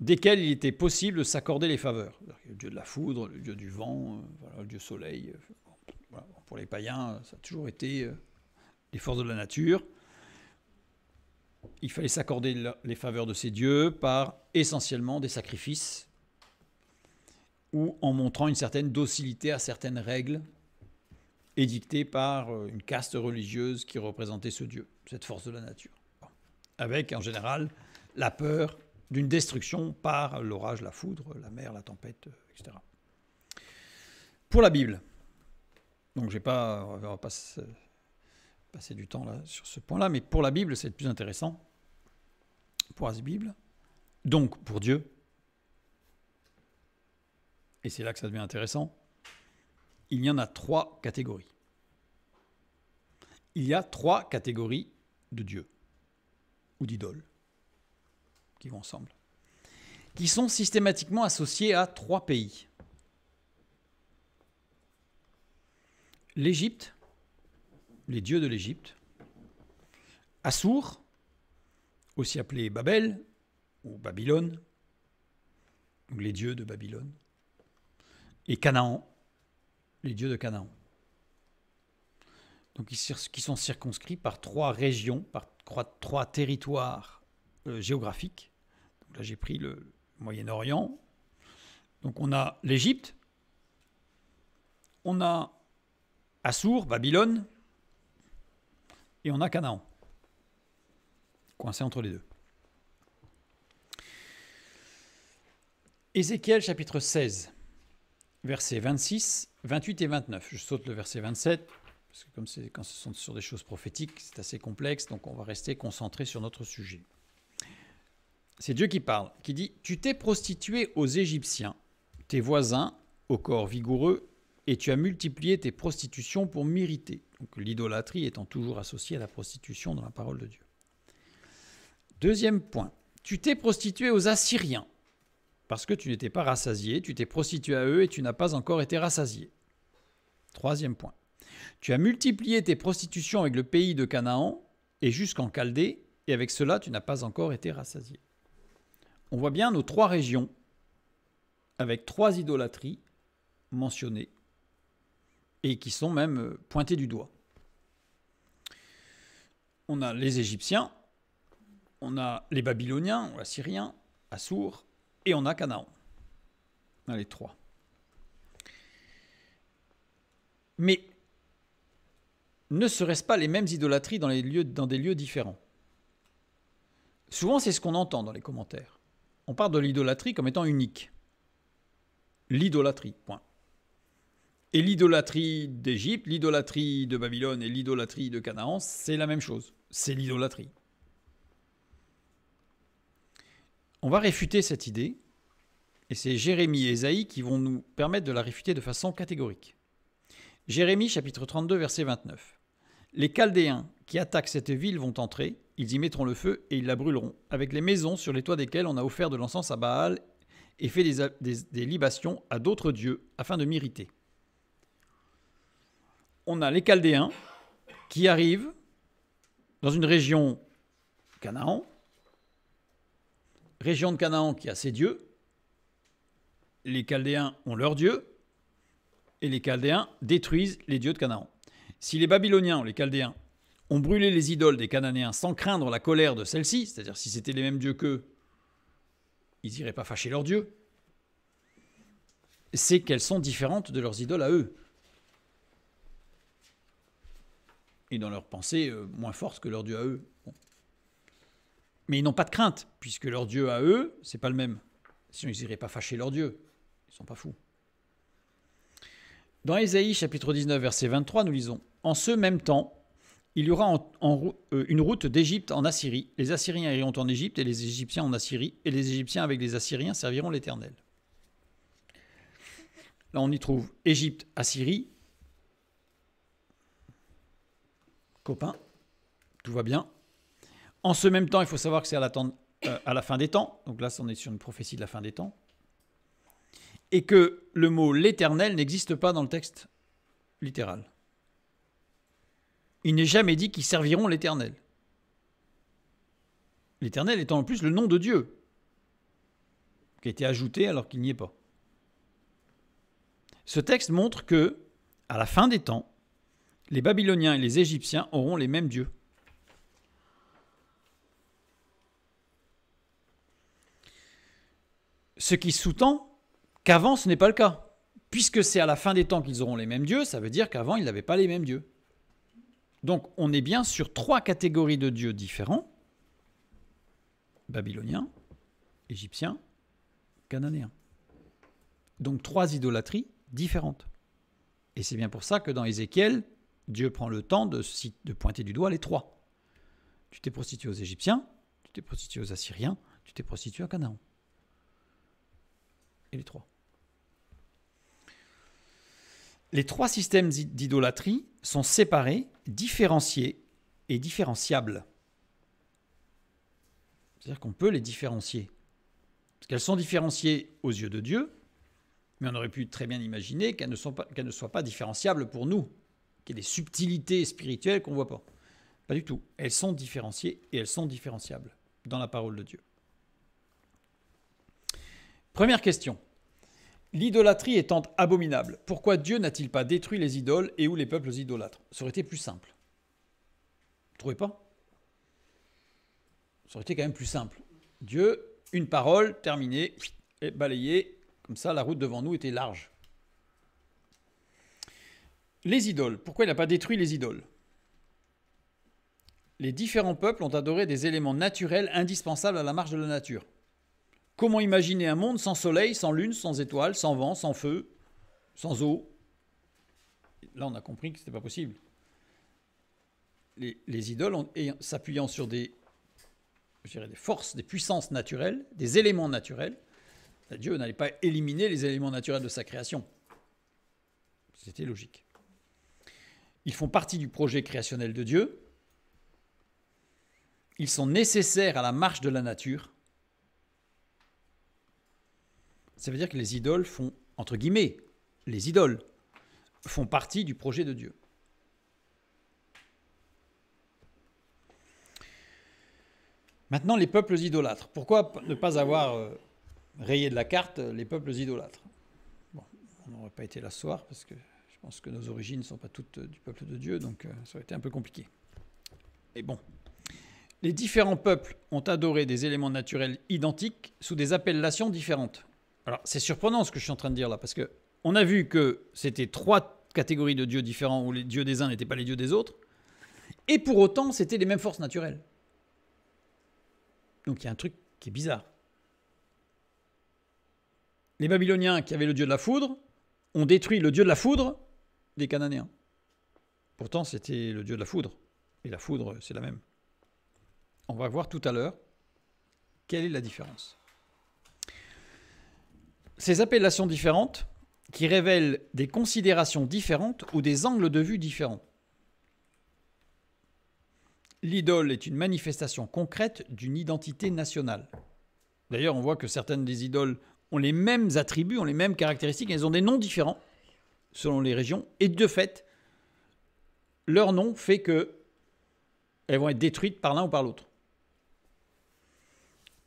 desquelles il était possible de s'accorder les faveurs. Le dieu de la foudre, le dieu du vent, euh, le dieu soleil. Euh, Pour les païens, ça a toujours été des forces de la nature il fallait s'accorder les faveurs de ces dieux par essentiellement des sacrifices ou en montrant une certaine docilité à certaines règles édictées par euh, une caste religieuse qui représentait ce dieu, cette force de la nature. Avec en général la peur d'une destruction par l'orage, la foudre, la mer, la tempête, euh, etc. Pour la Bible, donc j'ai pas, pas passer du temps là, sur ce point-là, mais pour la Bible, c'est le plus intéressant. Pour la Bible, donc pour Dieu, et c'est là que ça devient intéressant, il y en a trois catégories. Il y a trois catégories de Dieu, ou d'idoles qui vont ensemble, qui sont systématiquement associées à trois pays. L'Égypte, les dieux de l'Égypte. Assour, aussi appelé Babel ou Babylone, les dieux de Babylone, et Canaan, les dieux de Canaan. Donc qui sont circonscrits par trois régions, par trois, territoires euh, géographiques. là j'ai pris le Moyen-Orient. Donc on a l'Égypte, on a Assour, Babylone, et on a Canaan. Coincé entre les deux. Ézéchiel chapitre 16, versets 26, 28 et 29. Je saute le verset 27, parce que comme c'est quand ce sont sur des choses prophétiques, c'est assez complexe, donc on va rester concentré sur notre sujet. C'est Dieu qui parle, qui dit Tu t'es prostitué aux Égyptiens, tes voisins, au corps vigoureux et tu as multiplié tes prostitutions pour m'irriter. Donc l'idolâtrie étant toujours associée à la prostitution dans la parole de Dieu. Deuxième point, tu t'es prostitué aux Assyriens parce que tu n'étais pas rassasié, tu t'es prostitué à eux et tu n'as pas encore été rassasié. Troisième point, tu as multiplié tes prostitutions avec le pays de Canaan et jusqu'en Chaldée et avec cela tu n'as pas encore été rassasié. On voit bien nos trois régions avec trois idolâtries mentionnées et qui sont même euh, pointés du doigt. On a les Égyptiens, on a les Babyloniens, ou Assyriens, Assour, et on a Canaan. On a les trois. Mais ne serait-ce pas les mêmes idolâtries dans, dans des lieux différents Souvent, c'est ce qu'on entend dans les commentaires. On parle de l'idolâtrie comme étant unique. L'idolâtrie, point. Et l'idolâtrie d'Égypte, l'idolâtrie de Babylone et l'idolâtrie de Canaan, c'est la même chose. C'est l'idolâtrie. On va réfuter cette idée, et c'est Jérémie et Esaïe qui vont nous permettre de la réfuter de façon catégorique. Jérémie chapitre 32 verset 29. Les Chaldéens qui attaquent cette ville vont entrer, ils y mettront le feu et ils la brûleront, avec les maisons sur les toits desquelles on a offert de l'encens à Baal et fait des, des libations à d'autres dieux afin de m'irriter on a les Chaldéens qui arrivent dans une région, Canaan, région de Canaan qui a ses dieux, les Chaldéens ont leurs dieux, et les Chaldéens détruisent les dieux de Canaan. Si les Babyloniens ou les Chaldéens ont brûlé les idoles des Cananéens sans craindre la colère de celles-ci, c'est-à-dire si c'était les mêmes dieux qu'eux, ils n'iraient pas fâcher leurs dieux, c'est qu'elles sont différentes de leurs idoles à eux. et dans leur pensée euh, moins fortes que leur Dieu à eux. Mais ils n'ont pas de crainte, puisque leur Dieu à eux, c'est pas le même. Sinon, ils n'iraient pas fâcher leur Dieu. Ils sont pas fous. Dans Ésaïe chapitre 19, verset 23, nous lisons En ce même temps, il y aura euh, une route d'Égypte en Assyrie. Les Assyriens iront en Égypte et les Égyptiens en Assyrie, et les Égyptiens avec les Assyriens serviront l'Éternel. Là, on y trouve Égypte, Assyrie, copain, tout va bien. En ce même temps, il faut savoir que c'est à, euh, à la fin des temps. Donc là, on est sur une prophétie de la fin des temps. Et que le mot l'éternel n'existe pas dans le texte littéral. Il n'est jamais dit qu'ils serviront l'éternel. L'éternel étant en plus le nom de Dieu, qui a été ajouté alors qu'il n'y est pas. Ce texte montre que, à la fin des temps, les Babyloniens et les Égyptiens auront les mêmes dieux. Ce qui sous-tend qu'avant ce n'est pas le cas. Puisque c'est à la fin des temps qu'ils auront les mêmes dieux, ça veut dire qu'avant ils n'avaient pas les mêmes dieux. Donc on est bien sur trois catégories de dieux différents babyloniens, égyptiens, cananéens. Donc trois idolâtries différentes. Et c'est bien pour ça que dans Ézéchiel, Dieu prend le temps de, de pointer du doigt les trois. Tu t'es prostitué aux Égyptiens, tu t'es prostitué aux Assyriens, tu t'es prostitué à Canaan. Et les trois. Les trois systèmes d'idolâtrie sont séparés, différenciés et différenciables. C'est-à-dire qu'on peut les différencier. Parce qu'elles sont différenciées aux yeux de Dieu, mais on aurait pu très bien imaginer qu'elles ne soient pas différenciables pour nous qu'il y a des subtilités spirituelles qu'on ne voit pas. Pas du tout. Elles sont différenciées et elles sont différenciables dans la parole de Dieu. Première question. L'idolâtrie étant abominable, pourquoi Dieu n'a-t-il pas détruit les idoles et où les peuples idolâtres Ça aurait été plus simple. Vous trouvez pas Ça aurait été quand même plus simple. Dieu, une parole, terminée, et balayée, comme ça la route devant nous était large. Les idoles. Pourquoi il n'a pas détruit les idoles Les différents peuples ont adoré des éléments naturels indispensables à la marche de la nature. Comment imaginer un monde sans soleil, sans lune, sans étoiles, sans vent, sans feu, sans eau Là, on a compris que ce n'était pas possible. Les, idoles, s'appuyant sur des, des forces, des puissances naturelles, des éléments naturels, Dieu n'allait pas éliminer les éléments naturels de sa création. C'était logique. Ils font partie du projet créationnel de Dieu. Ils sont nécessaires à la marche de la nature. Ça veut dire que les idoles font, entre guillemets, les idoles font partie du projet de Dieu. Maintenant, les peuples idolâtres. Pourquoi ne pas avoir euh, rayé de la carte euh, les peuples idolâtres bon, On n'aurait pas été là ce soir parce que je pense que nos origines ne sont pas toutes euh, du peuple de Dieu, donc euh, ça aurait été un peu compliqué. Mais bon. Les différents peuples ont adoré des éléments naturels identiques sous des appellations différentes. Alors, c'est surprenant ce que je suis en train de dire là, parce que on a vu que c'était trois catégories de dieux différents où les dieux des uns n'étaient pas les dieux des autres, et pour autant, c'était les mêmes forces naturelles. Donc, il y a un truc qui est bizarre. Les Babyloniens qui avaient le dieu de la foudre ont détruit le dieu de la foudre des Cananéens. Pourtant, c'était le dieu de la foudre. Et la foudre, c'est la même. On va voir tout à l'heure quelle est la différence. Ces appellations différentes qui révèlent des considérations différentes ou des angles de vue différents. L'idole est une manifestation concrète d'une identité nationale. D'ailleurs, on voit que certaines des idoles ont les mêmes attributs, ont les mêmes caractéristiques, elles ont des noms différents selon les régions. Et de fait, leur nom fait que elles vont être détruites par l'un ou par l'autre.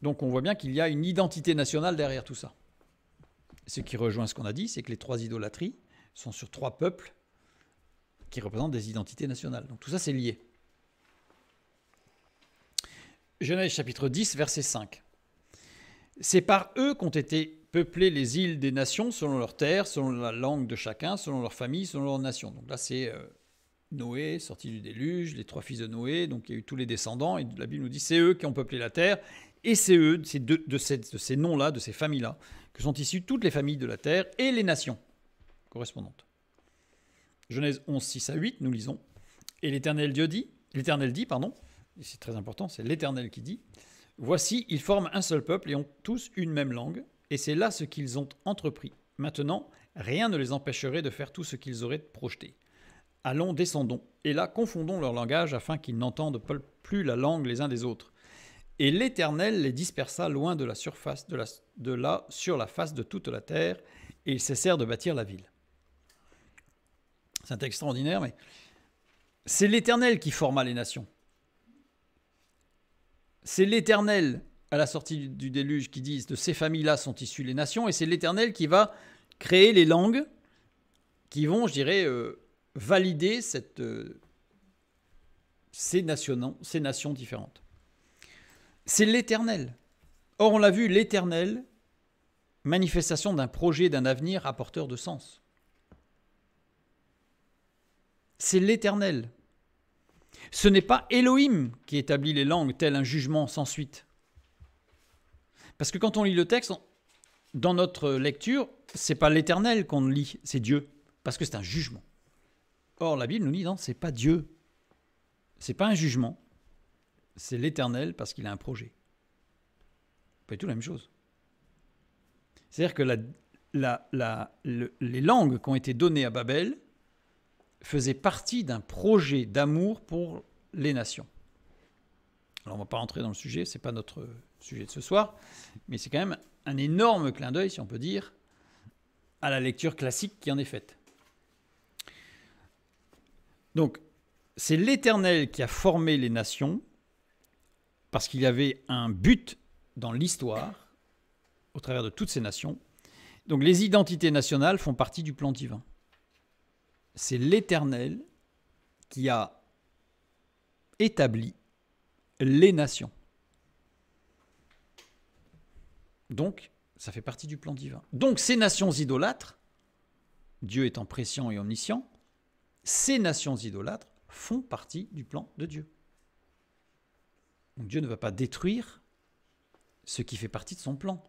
Donc on voit bien qu'il y a une identité nationale derrière tout ça. Ce qui rejoint ce qu'on a dit, c'est que les trois idolâtries sont sur trois peuples qui représentent des identités nationales. Donc tout ça, c'est lié. Genèse chapitre 10, verset 5. C'est par eux qu'ont été peupler les îles des nations selon leur terre, selon la langue de chacun, selon leur famille, selon leur nation. Donc là, c'est euh, Noé, sorti du déluge, les trois fils de Noé, donc il y a eu tous les descendants, et la Bible nous dit c'est eux qui ont peuplé la terre, et c'est eux, de, de, ces, noms-là, de ces familles-là, que sont issues toutes les familles de la terre et les nations correspondantes. Genèse 11, 6 à 8, nous lisons. Et l'Éternel Dieu dit, l'Éternel dit, pardon, c'est très important, c'est l'Éternel qui dit, Voici, ils forment un seul peuple et ont tous une même langue et c'est là ce qu'ils ont entrepris. Maintenant, rien ne les empêcherait de faire tout ce qu'ils auraient projeté. Allons, descendons, et là confondons leur langage afin qu'ils n'entendent plus la langue les uns des autres. Et l'Éternel les dispersa loin de la surface de, la, de là sur la face de toute la terre, et ils cessèrent de bâtir la ville. C'est extraordinaire, mais c'est l'Éternel qui forma les nations. C'est l'Éternel à la sortie du, déluge qui disent de ces familles-là sont issues les nations, et c'est l'Éternel qui va créer les langues qui vont, je dirais, euh, valider cette, euh, ces, nations, ces nations différentes. C'est l'Éternel. Or, on l'a vu, l'Éternel, manifestation d'un projet, d'un avenir apporteur de sens. C'est l'Éternel. Ce n'est pas Elohim qui établit les langues tel un jugement sans suite. Parce que quand on lit le texte, dans notre lecture, c'est pas l'Éternel qu'on lit, c'est Dieu, parce que c'est un jugement. Or, la Bible nous dit non, c'est pas Dieu, c'est pas un jugement, c'est l'Éternel parce qu'il a un projet. Pas du tout la même chose. C'est-à-dire que les langues qui ont été données à Babel faisaient partie d'un projet d'amour pour les nations. Alors on ne va pas rentrer dans le sujet, ce n'est pas notre sujet de ce soir, mais c'est quand même un énorme clin d'œil, si on peut dire, à la lecture classique qui en est faite. Donc, c'est l'Éternel qui a formé les nations parce qu'il y avait un but dans l'histoire au travers de toutes ces nations. Donc les identités nationales font partie du plan divin. C'est l'Éternel qui a établi les nations. Donc, ça fait partie du plan divin. Donc, ces nations idolâtres, Dieu étant prescient et omniscient, ces nations idolâtres font partie du plan de Dieu. Dieu ne va pas détruire ce qui fait partie de son plan.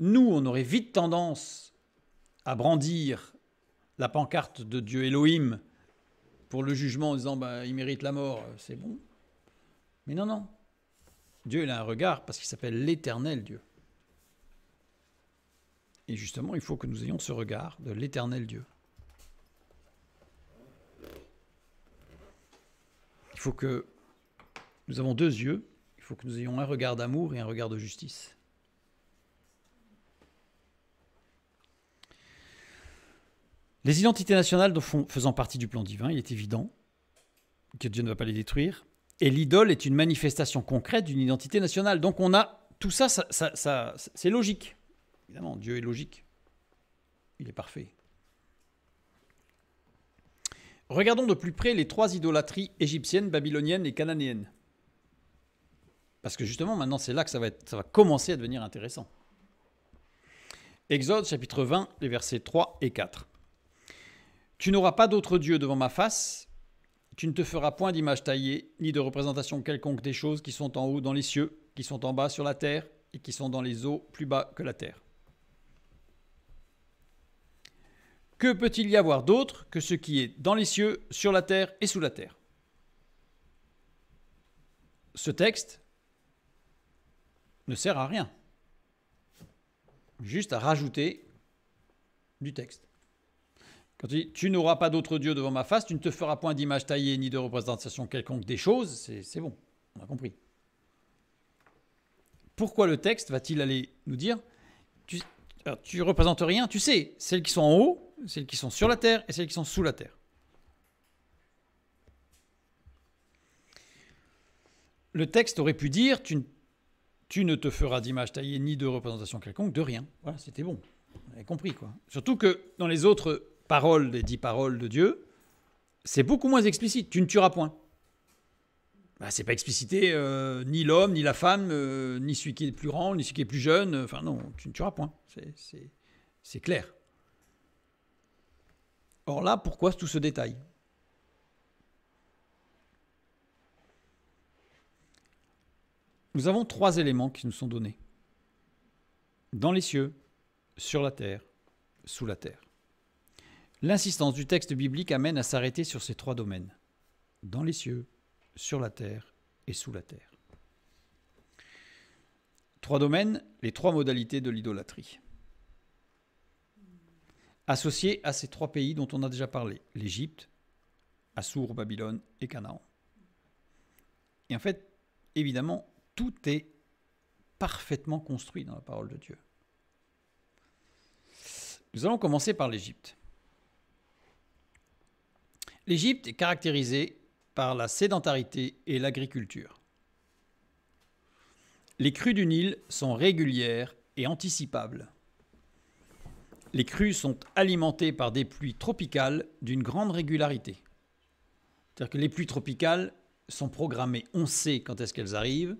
Nous, on aurait vite tendance à brandir la pancarte de Dieu Elohim pour le jugement en disant bah, il mérite la mort, c'est bon. Mais non, non. Dieu, il a un regard parce qu'il s'appelle l'éternel Dieu. Et justement, il faut que nous ayons ce regard de l'éternel Dieu. Il faut que nous avons deux yeux, il faut que nous ayons un regard d'amour et un regard de justice. Les identités nationales faisant partie du plan divin, il est évident que Dieu ne va pas les détruire. Et l'idole est une manifestation concrète d'une identité nationale. Donc on a tout ça c'est logique. Évidemment, Dieu est logique. Il est parfait. Regardons de plus près les trois idolâtries égyptiennes, babylonienne et cananéenne. Parce que justement, maintenant, c'est là que ça va, ça va commencer à devenir intéressant. Exode chapitre 20, les versets 3 et 4. Tu n'auras pas d'autre Dieu devant ma face, tu ne te feras point d'image taillée, ni de représentation quelconque des choses qui sont en haut dans les cieux, qui sont en bas sur la terre, et qui sont dans les eaux plus bas que la terre. Que peut-il y avoir d'autre que ce qui est dans les cieux, sur la terre et sous la terre Ce texte ne sert à rien. Juste à rajouter du texte. Quand tu dit Tu n'auras pas d'autre Dieu devant ma face, tu ne te feras point d'image taillée ni de représentation quelconque des choses, c'est bon, on a compris. Pourquoi le texte va-t-il aller nous dire tu, ne représentes rien, tu sais, celles qui sont en haut, celles qui sont sur la Terre et celles qui sont sous la Terre. Le texte aurait pu dire tu, ne te feras d'image taillée ni de représentation quelconque, de rien. Voilà, c'était bon. On avait compris, quoi. Surtout que dans les autres paroles, les dix paroles de Dieu, c'est beaucoup moins explicite. Tu ne tueras point. Ce bah, c'est pas explicité euh, ni l'homme, ni la femme, euh, ni celui qui est plus grand, ni celui qui est plus jeune. Enfin, non, tu ne tueras point. C'est clair. Alors là, pourquoi tout ce détail Nous avons trois éléments qui nous sont donnés. Dans les cieux, sur la terre, sous la terre. L'insistance du texte biblique amène à s'arrêter sur ces trois domaines. Dans les cieux, sur la terre et sous la terre. Trois domaines, les trois modalités de l'idolâtrie associé à ces trois pays dont on a déjà parlé, l'Égypte, Assour, Babylone et Canaan. Et en fait, évidemment, tout est parfaitement construit dans la parole de Dieu. Nous allons commencer par l'Égypte. L'Égypte est caractérisée par la sédentarité et l'agriculture. Les crues du Nil sont régulières et anticipables. Les crues sont alimentées par des pluies tropicales d'une grande régularité. C'est-à-dire que les pluies tropicales sont programmées, on sait quand est-ce qu'elles arrivent.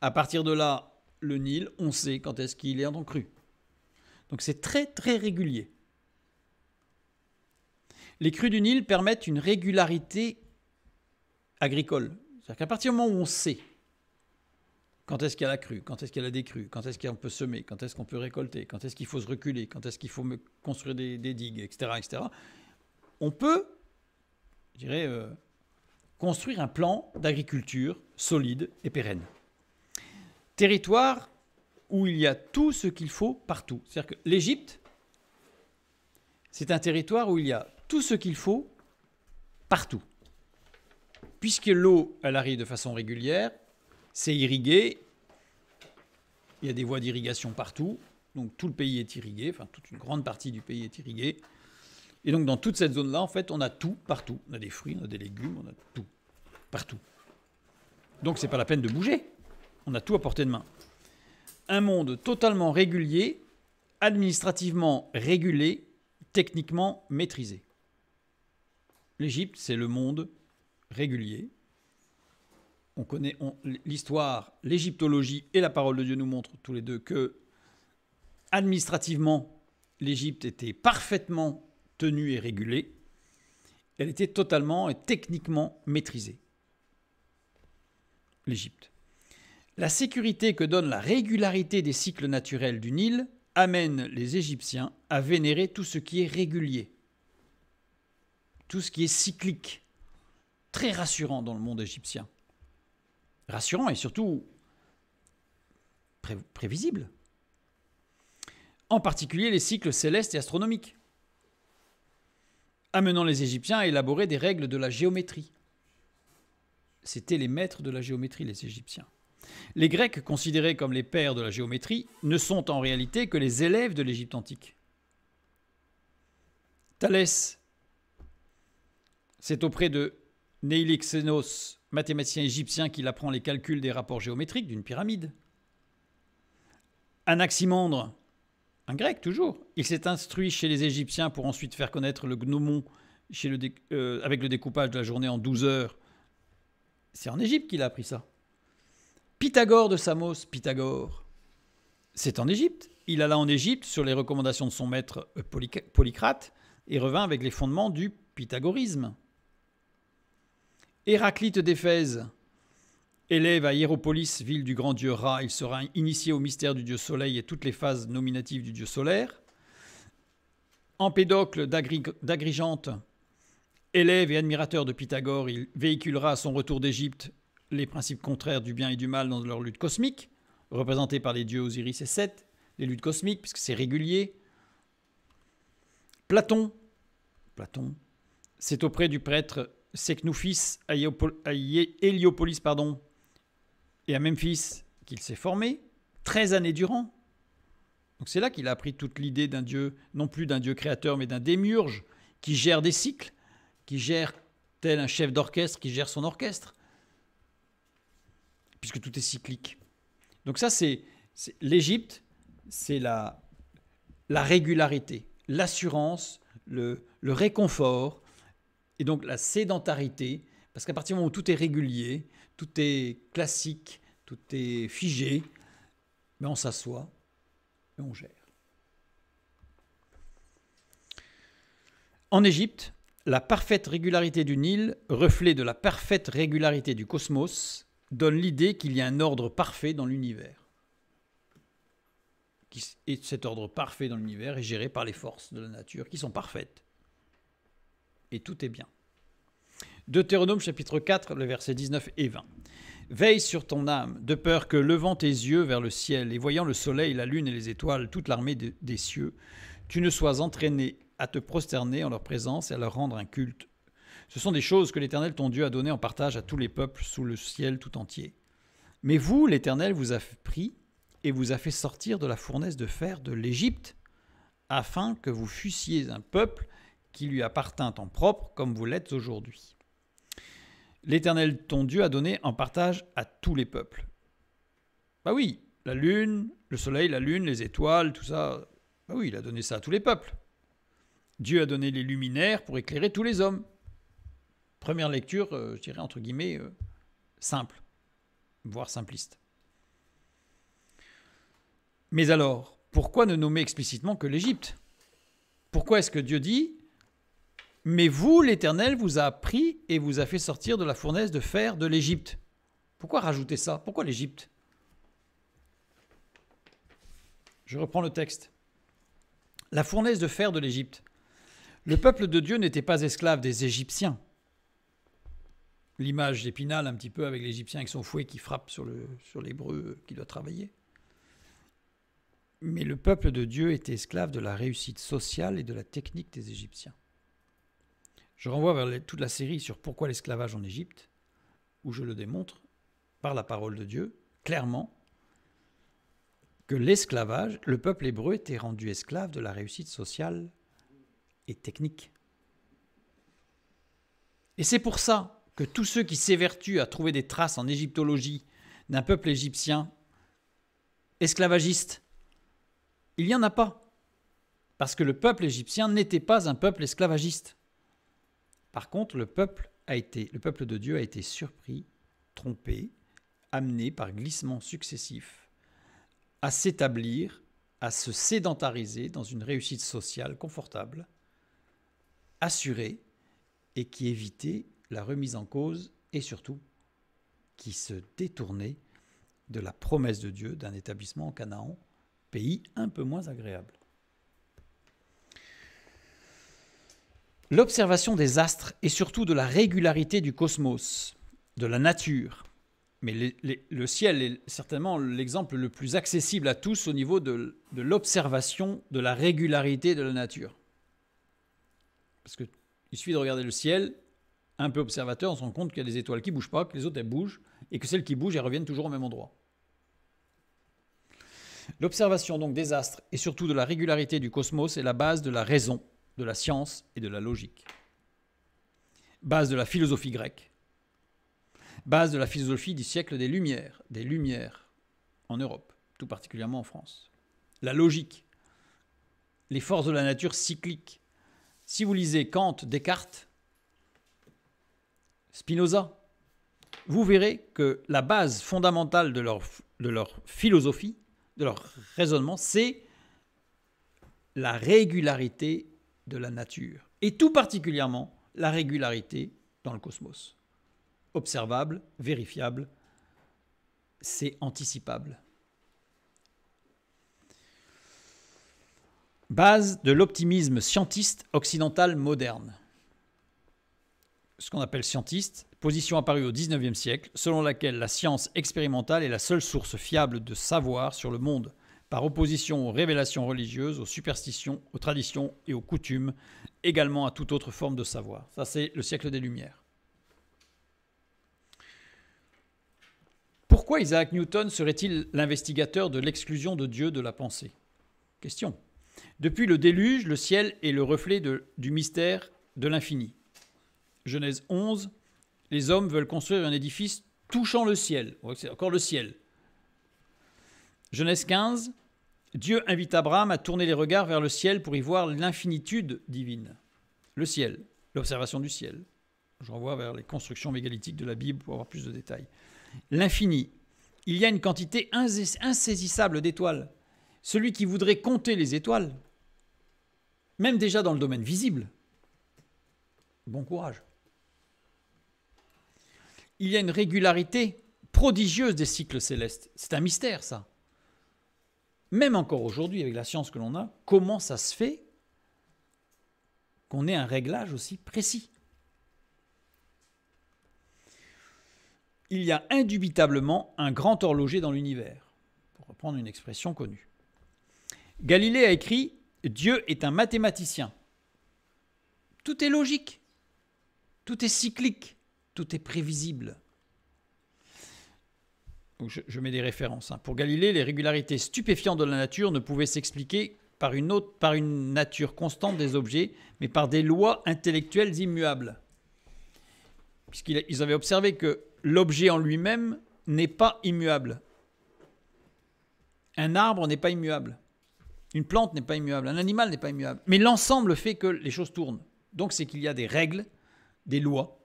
À partir de là, le Nil, on sait quand est-ce qu'il est en cru. Donc c'est très très régulier. Les crues du Nil permettent une régularité agricole. C'est-à-dire qu'à partir du moment où on sait quand est-ce qu'elle a cru Quand est-ce qu'elle a décru Quand est-ce qu'on peut semer Quand est-ce qu'on peut récolter Quand est-ce qu'il faut se reculer Quand est-ce qu'il faut construire des, digues, etc., etc. On peut, je dirais, euh, construire un plan d'agriculture solide et pérenne. Territoire où il y a tout ce qu'il faut partout. C'est-à-dire que l'Égypte, c'est un territoire où il y a tout ce qu'il faut partout. Puisque l'eau, elle arrive de façon régulière, c'est irrigué. Il y a des voies d'irrigation partout. Donc tout le pays est irrigué, enfin toute une grande partie du pays est irrigué. Et donc dans toute cette zone-là, en fait, on a tout partout. On a des fruits, on a des légumes, on a tout partout. Donc c'est pas la peine de bouger. On a tout à portée de main. Un monde totalement régulier, administrativement régulé, techniquement maîtrisé. L'Égypte, c'est le monde régulier, on connaît l'histoire, l'égyptologie et la parole de Dieu nous montrent tous les deux que administrativement, l'Égypte était parfaitement tenue et régulée. Elle était totalement et techniquement maîtrisée. L'Égypte. La sécurité que donne la régularité des cycles naturels du Nil amène les Égyptiens à vénérer tout ce qui est régulier, tout ce qui est cyclique, très rassurant dans le monde égyptien rassurant et surtout prévisible. En particulier les cycles célestes et astronomiques, amenant les Égyptiens à élaborer des règles de la géométrie. C'étaient les maîtres de la géométrie, les Égyptiens. Les Grecs, considérés comme les pères de la géométrie, ne sont en réalité que les élèves de l'Égypte antique. Thalès, c'est auprès de Neilixenos mathématicien égyptien qu'il apprend les calculs des rapports géométriques d'une pyramide. Anaximandre, un grec toujours, il s'est instruit chez les Égyptiens pour ensuite faire connaître le gnomon euh, avec le découpage de la journée en 12 heures. C'est en Égypte qu'il a appris ça. Pythagore de Samos, Pythagore, c'est en Égypte. Il alla en Égypte sur les recommandations de son maître euh, Polycrate et revint avec les fondements du pythagorisme. Héraclite d'Éphèse, élève à Hiéropolis, ville du grand dieu Ra, il sera initié au mystère du dieu soleil et toutes les phases nominatives du dieu solaire. Empédocle d'Agrigente, élève et admirateur de Pythagore, il véhiculera à son retour d'Égypte les principes contraires du bien et du mal dans leur lutte cosmique, représentée par les dieux Osiris et Seth, les luttes cosmiques, puisque c'est régulier. Platon, Platon, c'est auprès du prêtre c'est que fils à Héliopolis pardon, et à Memphis, qu'il s'est formé, 13 années durant. Donc c'est là qu'il a appris toute l'idée d'un dieu, non plus d'un dieu créateur, mais d'un démiurge qui gère des cycles, qui gère tel un chef d'orchestre, qui gère son orchestre, puisque tout est cyclique. Donc ça, c'est l'Égypte, c'est la, régularité, l'assurance, le réconfort, et donc la sédentarité, parce qu'à partir du moment où tout est régulier, tout est classique, tout est figé, mais ben, on s'assoit et on gère. En Égypte, la parfaite régularité du Nil, reflet de la parfaite régularité du cosmos, donne l'idée qu'il y a un ordre parfait dans l'univers. Et cet ordre parfait dans l'univers est géré par les forces de la nature qui sont parfaites et tout est bien. Deutéronome chapitre 4, le verset 19 et 20. Veille sur ton âme, de peur que, levant tes yeux vers le ciel et voyant le soleil, la lune et les étoiles, toute l'armée des cieux, tu ne sois entraîné à te prosterner en leur présence et à leur rendre un culte. Ce sont des choses que l'Éternel ton Dieu a données en partage à tous les peuples sous le ciel tout entier. Mais vous, l'Éternel vous a pris et vous a fait sortir de la fournaise de fer de l'Égypte, afin que vous fussiez un peuple qui lui appartint en propre, comme vous l'êtes aujourd'hui. L'Éternel, ton Dieu, a donné en partage à tous les peuples. Bah oui, la lune, le soleil, la lune, les étoiles, tout ça, bah oui, il a donné ça à tous les peuples. Dieu a donné les luminaires pour éclairer tous les hommes. Première lecture, euh, je dirais entre guillemets, euh, simple, voire simpliste. Mais alors, pourquoi ne nommer explicitement que l'Égypte Pourquoi est-ce que Dieu dit mais vous, l'Éternel, vous a pris et vous a fait sortir de la fournaise de fer de l'Égypte. Pourquoi rajouter ça Pourquoi l'Égypte Je reprends le texte. La fournaise de fer de l'Égypte. Le peuple de Dieu n'était pas esclave des Égyptiens. L'image d'Épinal, un petit peu avec l'Égyptien avec son fouet qui frappe sur l'hébreu sur euh, qui doit travailler. Mais le peuple de Dieu était esclave de la réussite sociale et de la technique des Égyptiens. Je renvoie vers toute la série sur pourquoi l'esclavage en Égypte, où je le démontre par la parole de Dieu, clairement, que l'esclavage, le peuple hébreu était rendu esclave de la réussite sociale et technique. Et c'est pour ça que tous ceux qui s'évertuent à trouver des traces en égyptologie d'un peuple égyptien esclavagiste, il n'y en a pas. Parce que le peuple égyptien n'était pas un peuple esclavagiste. Par contre, le peuple, de Dieu a été surpris, trompé, amené par glissements successifs à s'établir, à se sédentariser dans une réussite sociale confortable, assurée, et qui évitait la remise en cause et surtout qui se détournait de la promesse de Dieu d'un établissement en Canaan, pays un peu moins agréable. L'observation des astres et surtout de la régularité du cosmos, de la nature. Mais le ciel est certainement l'exemple le plus accessible à tous au niveau de, de l'observation de la régularité de la nature. Parce qu'il suffit de regarder le ciel, un peu observateur, on se rend compte qu'il y a des étoiles qui ne bougent pas, que les autres elles bougent, et que celles qui bougent, elles reviennent toujours au même endroit. L'observation donc des astres et surtout de la régularité du cosmos est la base de la raison de la science et de la logique. Base de la philosophie grecque. Base de la philosophie du siècle des Lumières, des Lumières en Europe, tout particulièrement en France. La logique. Les forces de la nature cycliques. Si vous lisez Kant, Descartes, Spinoza, vous verrez que la base fondamentale de leur, de leur philosophie, de leur raisonnement, c'est la régularité de la nature, et tout particulièrement la régularité dans le cosmos. Observable, vérifiable, c'est anticipable. Base de l'optimisme scientiste occidental moderne. Ce qu'on appelle scientiste, position apparue au XIXe siècle, selon laquelle la science expérimentale est la seule source fiable de savoir sur le monde par opposition aux révélations religieuses, aux superstitions, aux traditions et aux coutumes, également à toute autre forme de savoir. Ça, c'est le siècle des Lumières. Pourquoi Isaac Newton serait-il l'investigateur de l'exclusion de Dieu de la pensée Question. Depuis le déluge, le ciel est le reflet du mystère de l'infini. Genèse 11, les hommes veulent construire un édifice touchant le ciel. C'est encore le ciel. Genèse 15, Dieu invite Abraham à tourner les regards vers le ciel pour y voir l'infinitude divine. Le ciel, l'observation du ciel. Je renvoie vers les constructions mégalithiques de la Bible pour avoir plus de détails. L'infini. Il y a une quantité insaisissable d'étoiles. Celui qui voudrait compter les étoiles, même déjà dans le domaine visible, bon courage. Il y a une régularité prodigieuse des cycles célestes. C'est un mystère, ça même encore aujourd'hui avec la science que l'on a, comment ça se fait qu'on ait un réglage aussi précis Il y a indubitablement un grand horloger dans l'univers, pour reprendre une expression connue. Galilée a écrit Dieu est un mathématicien. Tout est logique, tout est cyclique, tout est prévisible je, mets des références. Hein. Pour Galilée, les régularités stupéfiantes de la nature ne pouvaient s'expliquer par une, par une nature constante des objets, mais par des lois intellectuelles immuables. Puisqu'ils avaient observé que l'objet en lui-même n'est pas immuable. Un arbre n'est pas immuable. Une plante n'est pas immuable. Un animal n'est pas immuable. Mais l'ensemble fait que les choses tournent. Donc c'est qu'il y a des règles, des lois,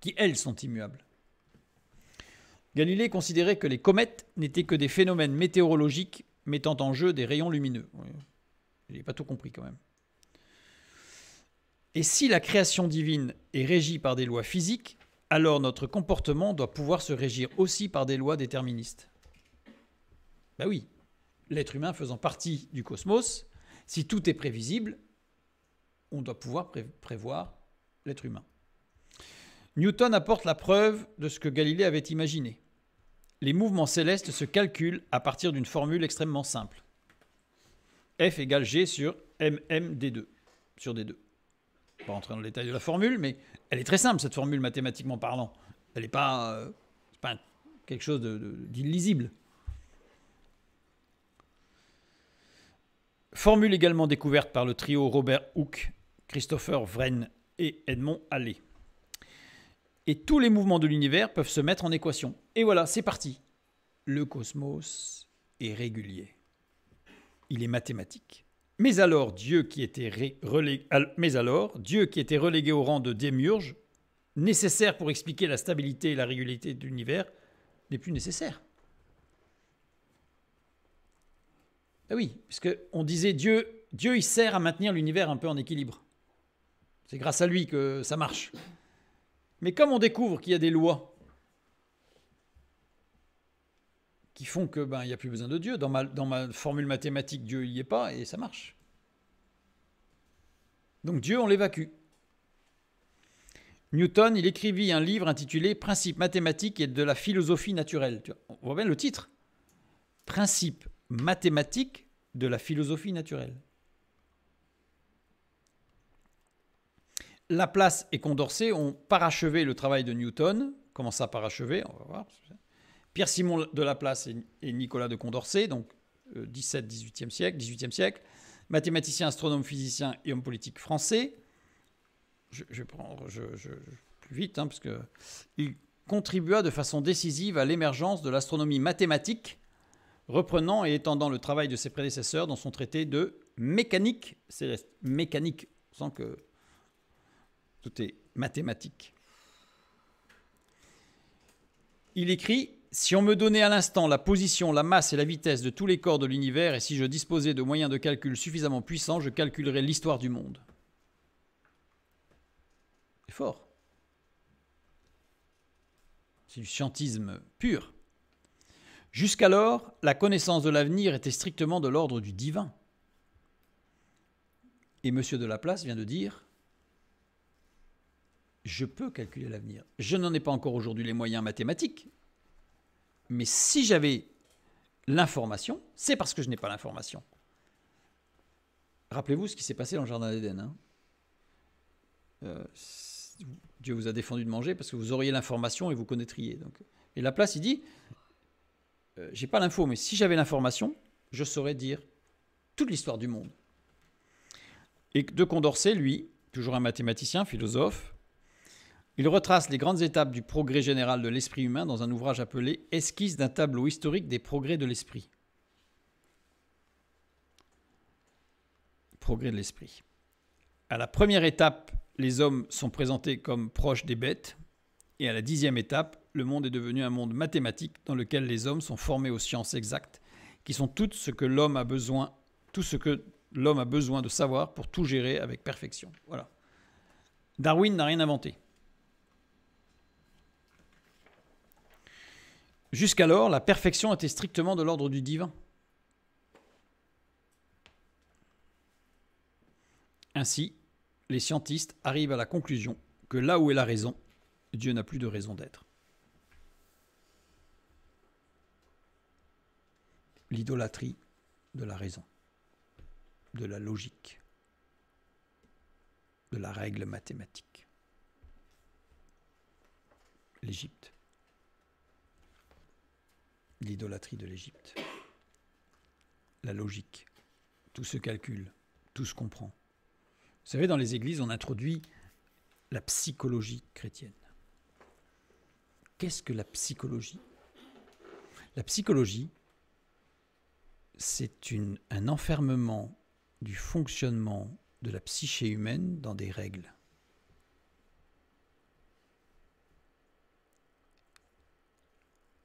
qui elles sont immuables. Galilée considérait que les comètes n'étaient que des phénomènes météorologiques mettant en jeu des rayons lumineux. Il n'est pas tout compris quand même. Et si la création divine est régie par des lois physiques, alors notre comportement doit pouvoir se régir aussi par des lois déterministes. Ben oui, l'être humain faisant partie du cosmos, si tout est prévisible, on doit pouvoir prévoir l'être humain. Newton apporte la preuve de ce que Galilée avait imaginé les mouvements célestes se calculent à partir d'une formule extrêmement simple. F égale G sur MMD2, sur D2. Pas entrer dans le détail de la formule, mais elle est très simple, cette formule mathématiquement parlant. Elle n'est euh, pas, quelque chose d'illisible. Formule également découverte par le trio Robert Hooke, Christopher Vren et Edmond Halley et tous les mouvements de l'univers peuvent se mettre en équation. Et voilà, c'est parti. Le cosmos est régulier. Il est mathématique. Mais alors, Dieu qui était, mais alors, Dieu qui était relégué au rang de démiurge, nécessaire pour expliquer la stabilité et la régularité de l'univers, n'est plus nécessaire. Ah oui, parce on disait Dieu, Dieu il sert à maintenir l'univers un peu en équilibre. C'est grâce à lui que ça marche. Mais comme on découvre qu'il y a des lois qui font que ben il n'y a plus besoin de Dieu, dans ma, dans ma formule mathématique, Dieu n'y est pas et ça marche. Donc Dieu, on l'évacue. Newton, il écrivit un livre intitulé Principes mathématiques et de la philosophie naturelle. On voit bien le titre. Principes mathématiques de la philosophie naturelle. Laplace et Condorcet ont parachevé le travail de Newton. Comment ça parachevé On va voir. Pierre Simon de Laplace et Nicolas de Condorcet, donc 17, euh, 18e siècle, 18e siècle, mathématicien, astronome, physicien et homme politique français. Je, vais prendre plus vite, hein, parce que il contribua de façon décisive à l'émergence de l'astronomie mathématique, reprenant et étendant le travail de ses prédécesseurs dans son traité de mécanique céleste. Mécanique, sans que tout est mathématique. Il écrit Si on me donnait à l'instant la position, la masse et la vitesse de tous les corps de l'univers, et si je disposais de moyens de calcul suffisamment puissants, je calculerais l'histoire du monde. C'est fort. C'est du scientisme pur. Jusqu'alors, la connaissance de l'avenir était strictement de l'ordre du divin. Et M. de Laplace vient de dire je peux calculer l'avenir. Je n'en ai pas encore aujourd'hui les moyens mathématiques, mais si j'avais l'information, c'est parce que je n'ai pas l'information. Rappelez-vous ce qui s'est passé dans le Jardin d'Éden. Hein. Euh, Dieu vous a défendu de manger parce que vous auriez l'information et vous connaîtriez. Donc. Et Laplace, il dit, euh, j'ai pas l'info, mais si j'avais l'information, je saurais dire toute l'histoire du monde. Et de Condorcet, lui, toujours un mathématicien, philosophe, il retrace les grandes étapes du progrès général de l'esprit humain dans un ouvrage appelé Esquisse d'un tableau historique des progrès de l'esprit. Progrès de l'esprit. À la première étape, les hommes sont présentés comme proches des bêtes, et à la dixième étape, le monde est devenu un monde mathématique dans lequel les hommes sont formés aux sciences exactes, qui sont toutes ce que l'homme a besoin, tout ce que l'homme a besoin de savoir pour tout gérer avec perfection. Voilà. Darwin n'a rien inventé. Jusqu'alors, la perfection était strictement de l'ordre du divin. Ainsi, les scientistes arrivent à la conclusion que là où est la raison, Dieu n'a plus de raison d'être. L'idolâtrie de la raison, de la logique, de la règle mathématique. L'Égypte l'idolâtrie de l'Égypte. La logique, tout se calcule, tout se comprend. Vous savez, dans les églises, on introduit la psychologie chrétienne. Qu'est-ce que la psychologie La psychologie, c'est un enfermement du fonctionnement de la psyché humaine dans des règles.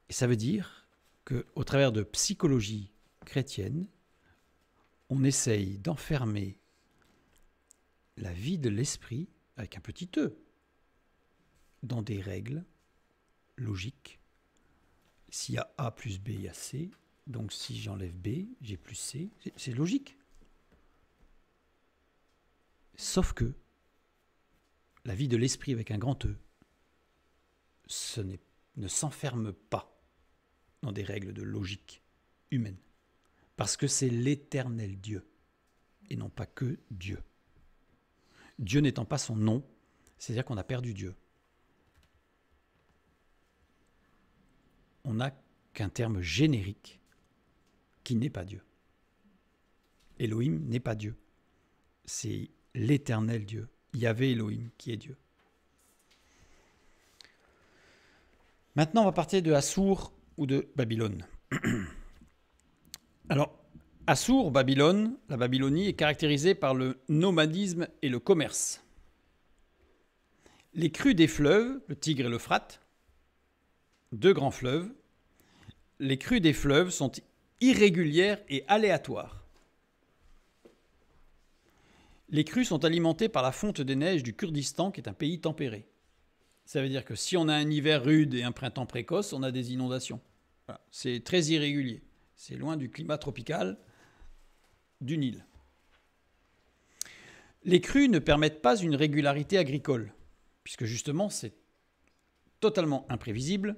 Et ça veut dire qu'au travers de psychologie chrétienne, on essaye d'enfermer la vie de l'esprit avec un petit e dans des règles logiques. S'il y a A plus B, il y a C. Donc si j'enlève B, j'ai plus C. C'est logique. Sauf que la vie de l'esprit avec un grand E ce ne s'enferme pas dans des règles de logique humaine. Parce que c'est l'éternel Dieu, et non pas que Dieu. Dieu n'étant pas son nom, c'est-à-dire qu'on a perdu Dieu. On n'a qu'un terme générique qui n'est pas Dieu. Elohim n'est pas Dieu. C'est l'éternel Dieu. avait Elohim qui est Dieu. Maintenant, on va partir de Hassour ou de Babylone. Alors, Assur, Babylone, la Babylonie, est caractérisée par le nomadisme et le commerce. Les crues des fleuves, le Tigre et l'Euphrate, deux grands fleuves, les crues des fleuves sont irrégulières et aléatoires. Les crues sont alimentées par la fonte des neiges du Kurdistan, qui est un pays tempéré. Ça veut dire que si on a un hiver rude et un printemps précoce, on a des inondations. C'est très irrégulier. C'est loin du climat tropical du Nil. Les crues ne permettent pas une régularité agricole, puisque justement c'est totalement imprévisible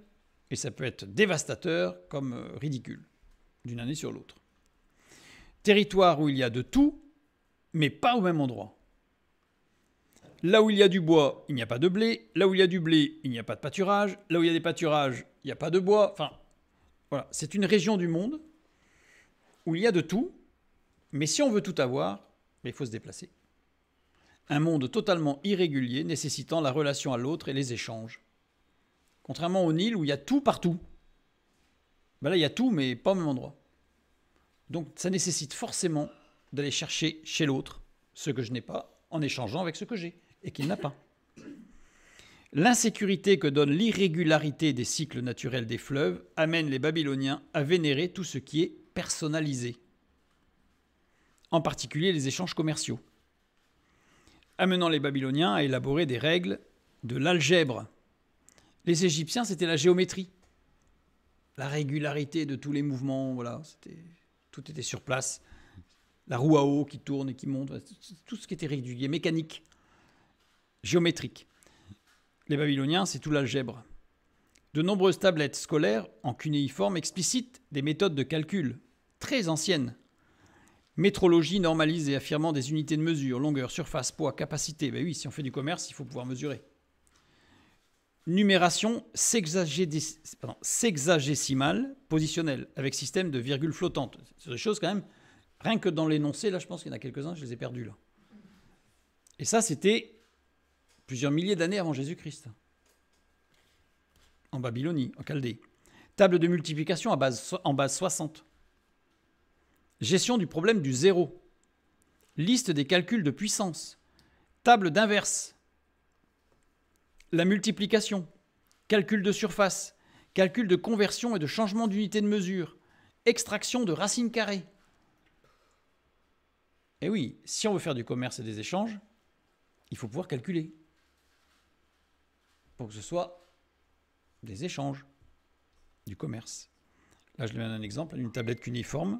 et ça peut être dévastateur comme euh, ridicule d'une année sur l'autre. Territoire où il y a de tout, mais pas au même endroit. Là où il y a du bois, il n'y a pas de blé. Là où il y a du blé, il n'y a pas de pâturage. Là où il y a des pâturages, il n'y a pas de bois. Enfin, voilà. C'est une région du monde où il y a de tout. Mais si on veut tout avoir, il faut se déplacer. Un monde totalement irrégulier nécessitant la relation à l'autre et les échanges. Contrairement au Nil où il y a tout partout. Ben là, il y a tout, mais pas au même endroit. Donc ça nécessite forcément d'aller chercher chez l'autre ce que je n'ai pas en échangeant avec ce que j'ai et qu'il n'a pas. L'insécurité que donne l'irrégularité des cycles naturels des fleuves amène les Babyloniens à vénérer tout ce qui est personnalisé, en particulier les échanges commerciaux, amenant les Babyloniens à élaborer des règles de l'algèbre. Les Égyptiens, c'était la géométrie, la régularité de tous les mouvements, voilà, tout était sur place, la roue à eau qui tourne et qui monte, tout ce qui était régulier, mécanique géométrique. Les Babyloniens, c'est tout l'algèbre. De nombreuses tablettes scolaires en cunéiforme explicitent des méthodes de calcul très anciennes. Métrologie normalisée affirmant des unités de mesure, longueur, surface, poids, capacité. Ben oui, si on fait du commerce, il faut pouvoir mesurer. Numération sexagésimale positionnelle avec système de virgule flottante. C'est des choses quand même, rien que dans l'énoncé, là je pense qu'il y en a quelques-uns, je les ai perdus là. Et ça, c'était plusieurs milliers d'années avant Jésus-Christ, en Babylonie, en Chaldée. Table de multiplication en base 60. Gestion du problème du zéro. Liste des calculs de puissance. Table d'inverse. La multiplication. Calcul de surface. Calcul de conversion et de changement d'unité de mesure. Extraction de racines carrées. Et eh oui, si on veut faire du commerce et des échanges, il faut pouvoir calculer pour que ce soit des échanges, du commerce. Là, je donne un exemple, une tablette cuniforme.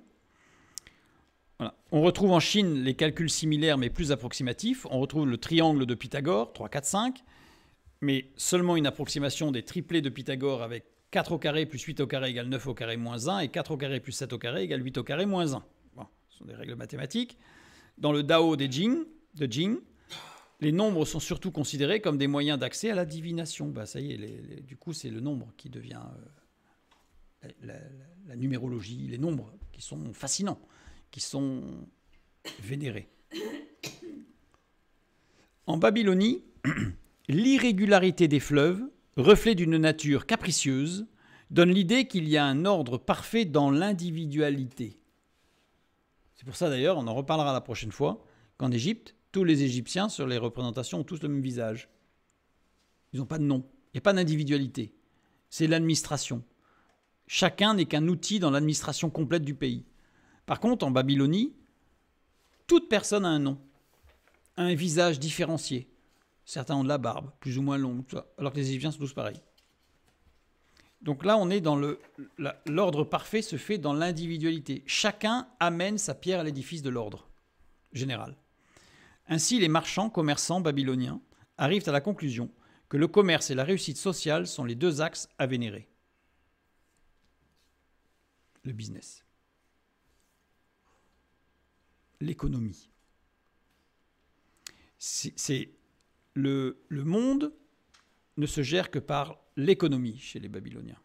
On retrouve en Chine les calculs similaires mais plus approximatifs. On retrouve le triangle de Pythagore, 3, 4, 5, mais seulement une approximation des triplés de Pythagore avec 4 au carré plus 8 au carré égale 9 au carré moins 1 et 4 au carré plus 7 au carré égale 8 au carré moins 1. ce sont des règles mathématiques. Dans le Dao des Jing, de Jing, les nombres sont surtout considérés comme des moyens d'accès à la divination. Bah, ça y est, du coup, c'est le nombre qui devient euh, la, la, numérologie, les nombres qui sont fascinants, qui sont vénérés. En Babylonie, l'irrégularité des fleuves, reflet d'une nature capricieuse, donne l'idée qu'il y a un ordre parfait dans l'individualité. C'est pour ça d'ailleurs, on en reparlera la prochaine fois, qu'en Égypte, tous les Égyptiens sur les représentations ont tous le même visage. Ils n'ont pas de nom. Il n'y a pas d'individualité. C'est l'administration. Chacun n'est qu'un outil dans l'administration complète du pays. Par contre, en Babylonie, toute personne a un nom, un visage différencié. Certains ont de la barbe, plus ou moins longue, alors que les Égyptiens sont tous pareils. Donc là, on est dans le l'ordre parfait se fait dans l'individualité. Chacun amène sa pierre à l'édifice de l'ordre général. Ainsi, les marchands commerçants babyloniens arrivent à la conclusion que le commerce et la réussite sociale sont les deux axes à vénérer. Le business. L'économie. C'est le, le monde ne se gère que par l'économie chez les Babyloniens.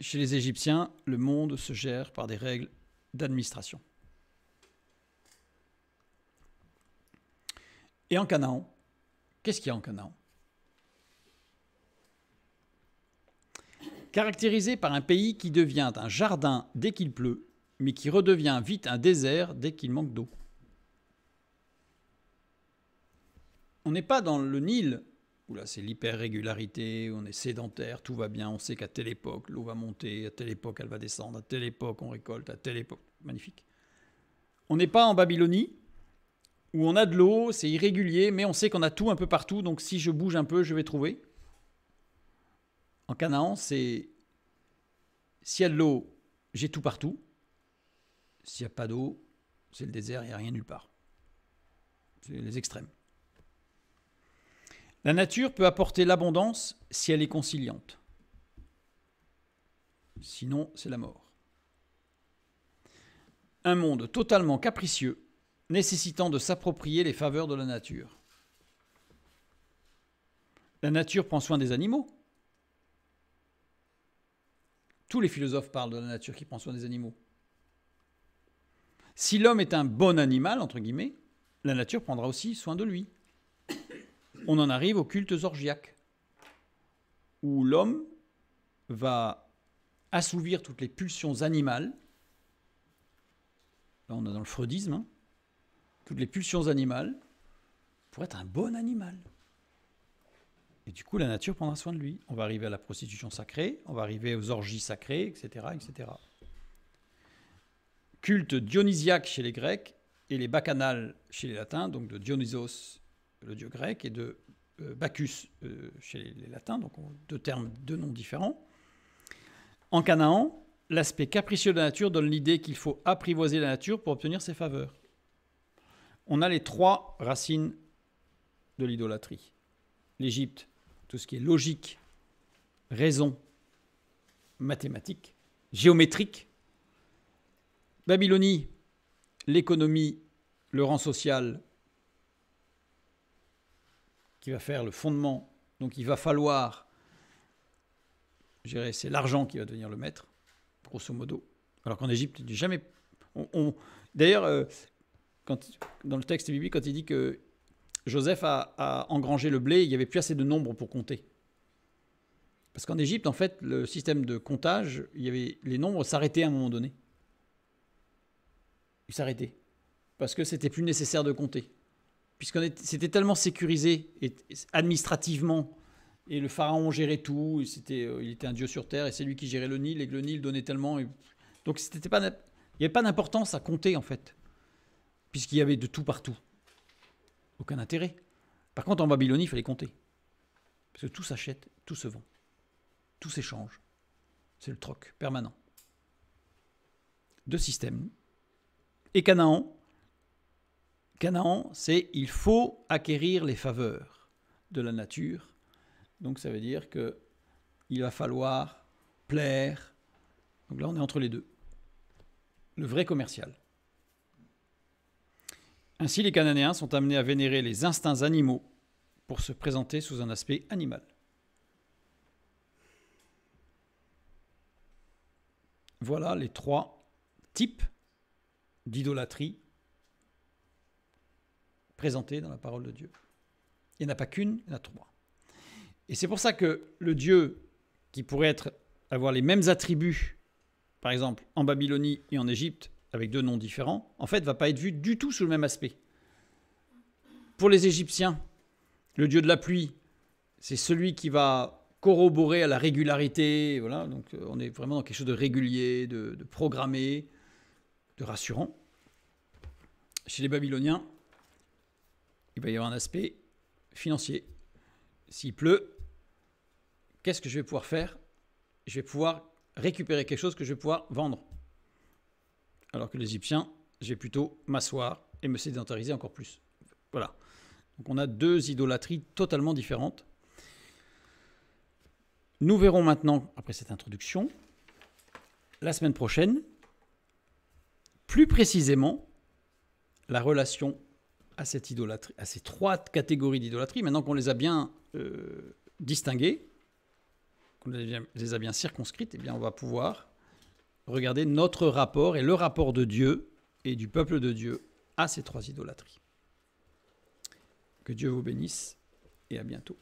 Chez les Égyptiens, le monde se gère par des règles d'administration. Et en Canaan, qu'est-ce qu'il y a en Canaan Caractérisé par un pays qui devient un jardin dès qu'il pleut, mais qui redevient vite un désert dès qu'il manque d'eau. On n'est pas dans le Nil c'est l'hyper-régularité, on est sédentaire, tout va bien, on sait qu'à telle époque, l'eau va monter, à telle époque, elle va descendre, à telle époque, on récolte, à telle époque. Magnifique. On n'est pas en Babylonie, où on a de l'eau, c'est irrégulier, mais on sait qu'on a tout un peu partout, donc si je bouge un peu, je vais trouver. En Canaan, c'est s'il y a de l'eau, j'ai tout partout. S'il n'y a pas d'eau, c'est le désert, il n'y a rien nulle part. C'est les extrêmes. La nature peut apporter l'abondance si elle est conciliante. Sinon, c'est la mort. Un monde totalement capricieux, nécessitant de s'approprier les faveurs de la nature. La nature prend soin des animaux. Tous les philosophes parlent de la nature qui prend soin des animaux. Si l'homme est un bon animal, entre guillemets, la nature prendra aussi soin de lui on en arrive au culte orgiaque, où l'homme va assouvir toutes les pulsions animales. Là, on est dans le freudisme. Hein. Toutes les pulsions animales pour être un bon animal. Et du coup, la nature prendra soin de lui. On va arriver à la prostitution sacrée, on va arriver aux orgies sacrées, etc. etc. Culte dionysiaque chez les Grecs et les bacchanales chez les Latins, donc de Dionysos le dieu grec, et de euh, Bacchus euh, chez les Latins, donc deux termes, deux noms différents. En Canaan, l'aspect capricieux de la nature donne l'idée qu'il faut apprivoiser la nature pour obtenir ses faveurs. On a les trois racines de l'idolâtrie. L'Égypte, tout ce qui est logique, raison, mathématique, géométrique. Babylonie, l'économie, le rang social qui va faire le fondement. Donc il va falloir, gérer, c'est l'argent qui va devenir le maître, grosso modo. Alors qu'en Égypte, jamais. On, D'ailleurs, euh, quand, dans le texte biblique, quand il dit que Joseph a, engrangé le blé, il n'y avait plus assez de nombres pour compter. Parce qu'en Égypte, en fait, le système de comptage, il y avait, les nombres s'arrêtaient à un moment donné. Ils s'arrêtaient. Parce que c'était plus nécessaire de compter puisqu'on c'était tellement sécurisé administrativement, et le pharaon gérait tout, euh, il était un dieu sur terre, et c'est lui qui gérait le Nil, et que le Nil donnait tellement. donc c'était pas, il n'y avait pas d'importance à compter en fait, puisqu'il y avait de tout partout. Aucun intérêt. Par contre, en Babylonie, il fallait compter. Parce que tout s'achète, tout se vend, tout s'échange. C'est le troc permanent. Deux systèmes. Et Canaan, Canaan, c'est il faut acquérir les faveurs de la nature. Donc ça veut dire que il va falloir plaire. Donc là, on est entre les deux. Le vrai commercial. Ainsi, les Cananéens sont amenés à vénérer les instincts animaux pour se présenter sous un aspect animal. Voilà les trois types d'idolâtrie présenté dans la parole de Dieu. Il n'y en a pas qu'une, il y en a trois. Et c'est pour ça que le Dieu qui pourrait être, avoir les mêmes attributs, par exemple en Babylonie et en Égypte, avec deux noms différents, en fait, va pas être vu du tout sous le même aspect. Pour les Égyptiens, le dieu de la pluie, c'est celui qui va corroborer à la régularité. Voilà, donc euh, on est vraiment dans quelque chose de régulier, de, de programmé, de rassurant. Chez les Babyloniens, il va y avoir un aspect financier. S'il pleut, qu'est-ce que je vais pouvoir faire Je vais pouvoir récupérer quelque chose que je vais pouvoir vendre. Alors que l'Égyptien, je vais plutôt m'asseoir et me sédentariser encore plus. Voilà. Donc on a deux idolâtries totalement différentes. Nous verrons maintenant, après cette introduction, la semaine prochaine, plus précisément, la relation à cette idolâtrie, à ces trois catégories d'idolâtrie, maintenant qu'on les a bien euh, distinguées, qu'on les a bien circonscrites, et eh bien on va pouvoir regarder notre rapport et le rapport de Dieu et du peuple de Dieu à ces trois idolâtries. Que Dieu vous bénisse et à bientôt.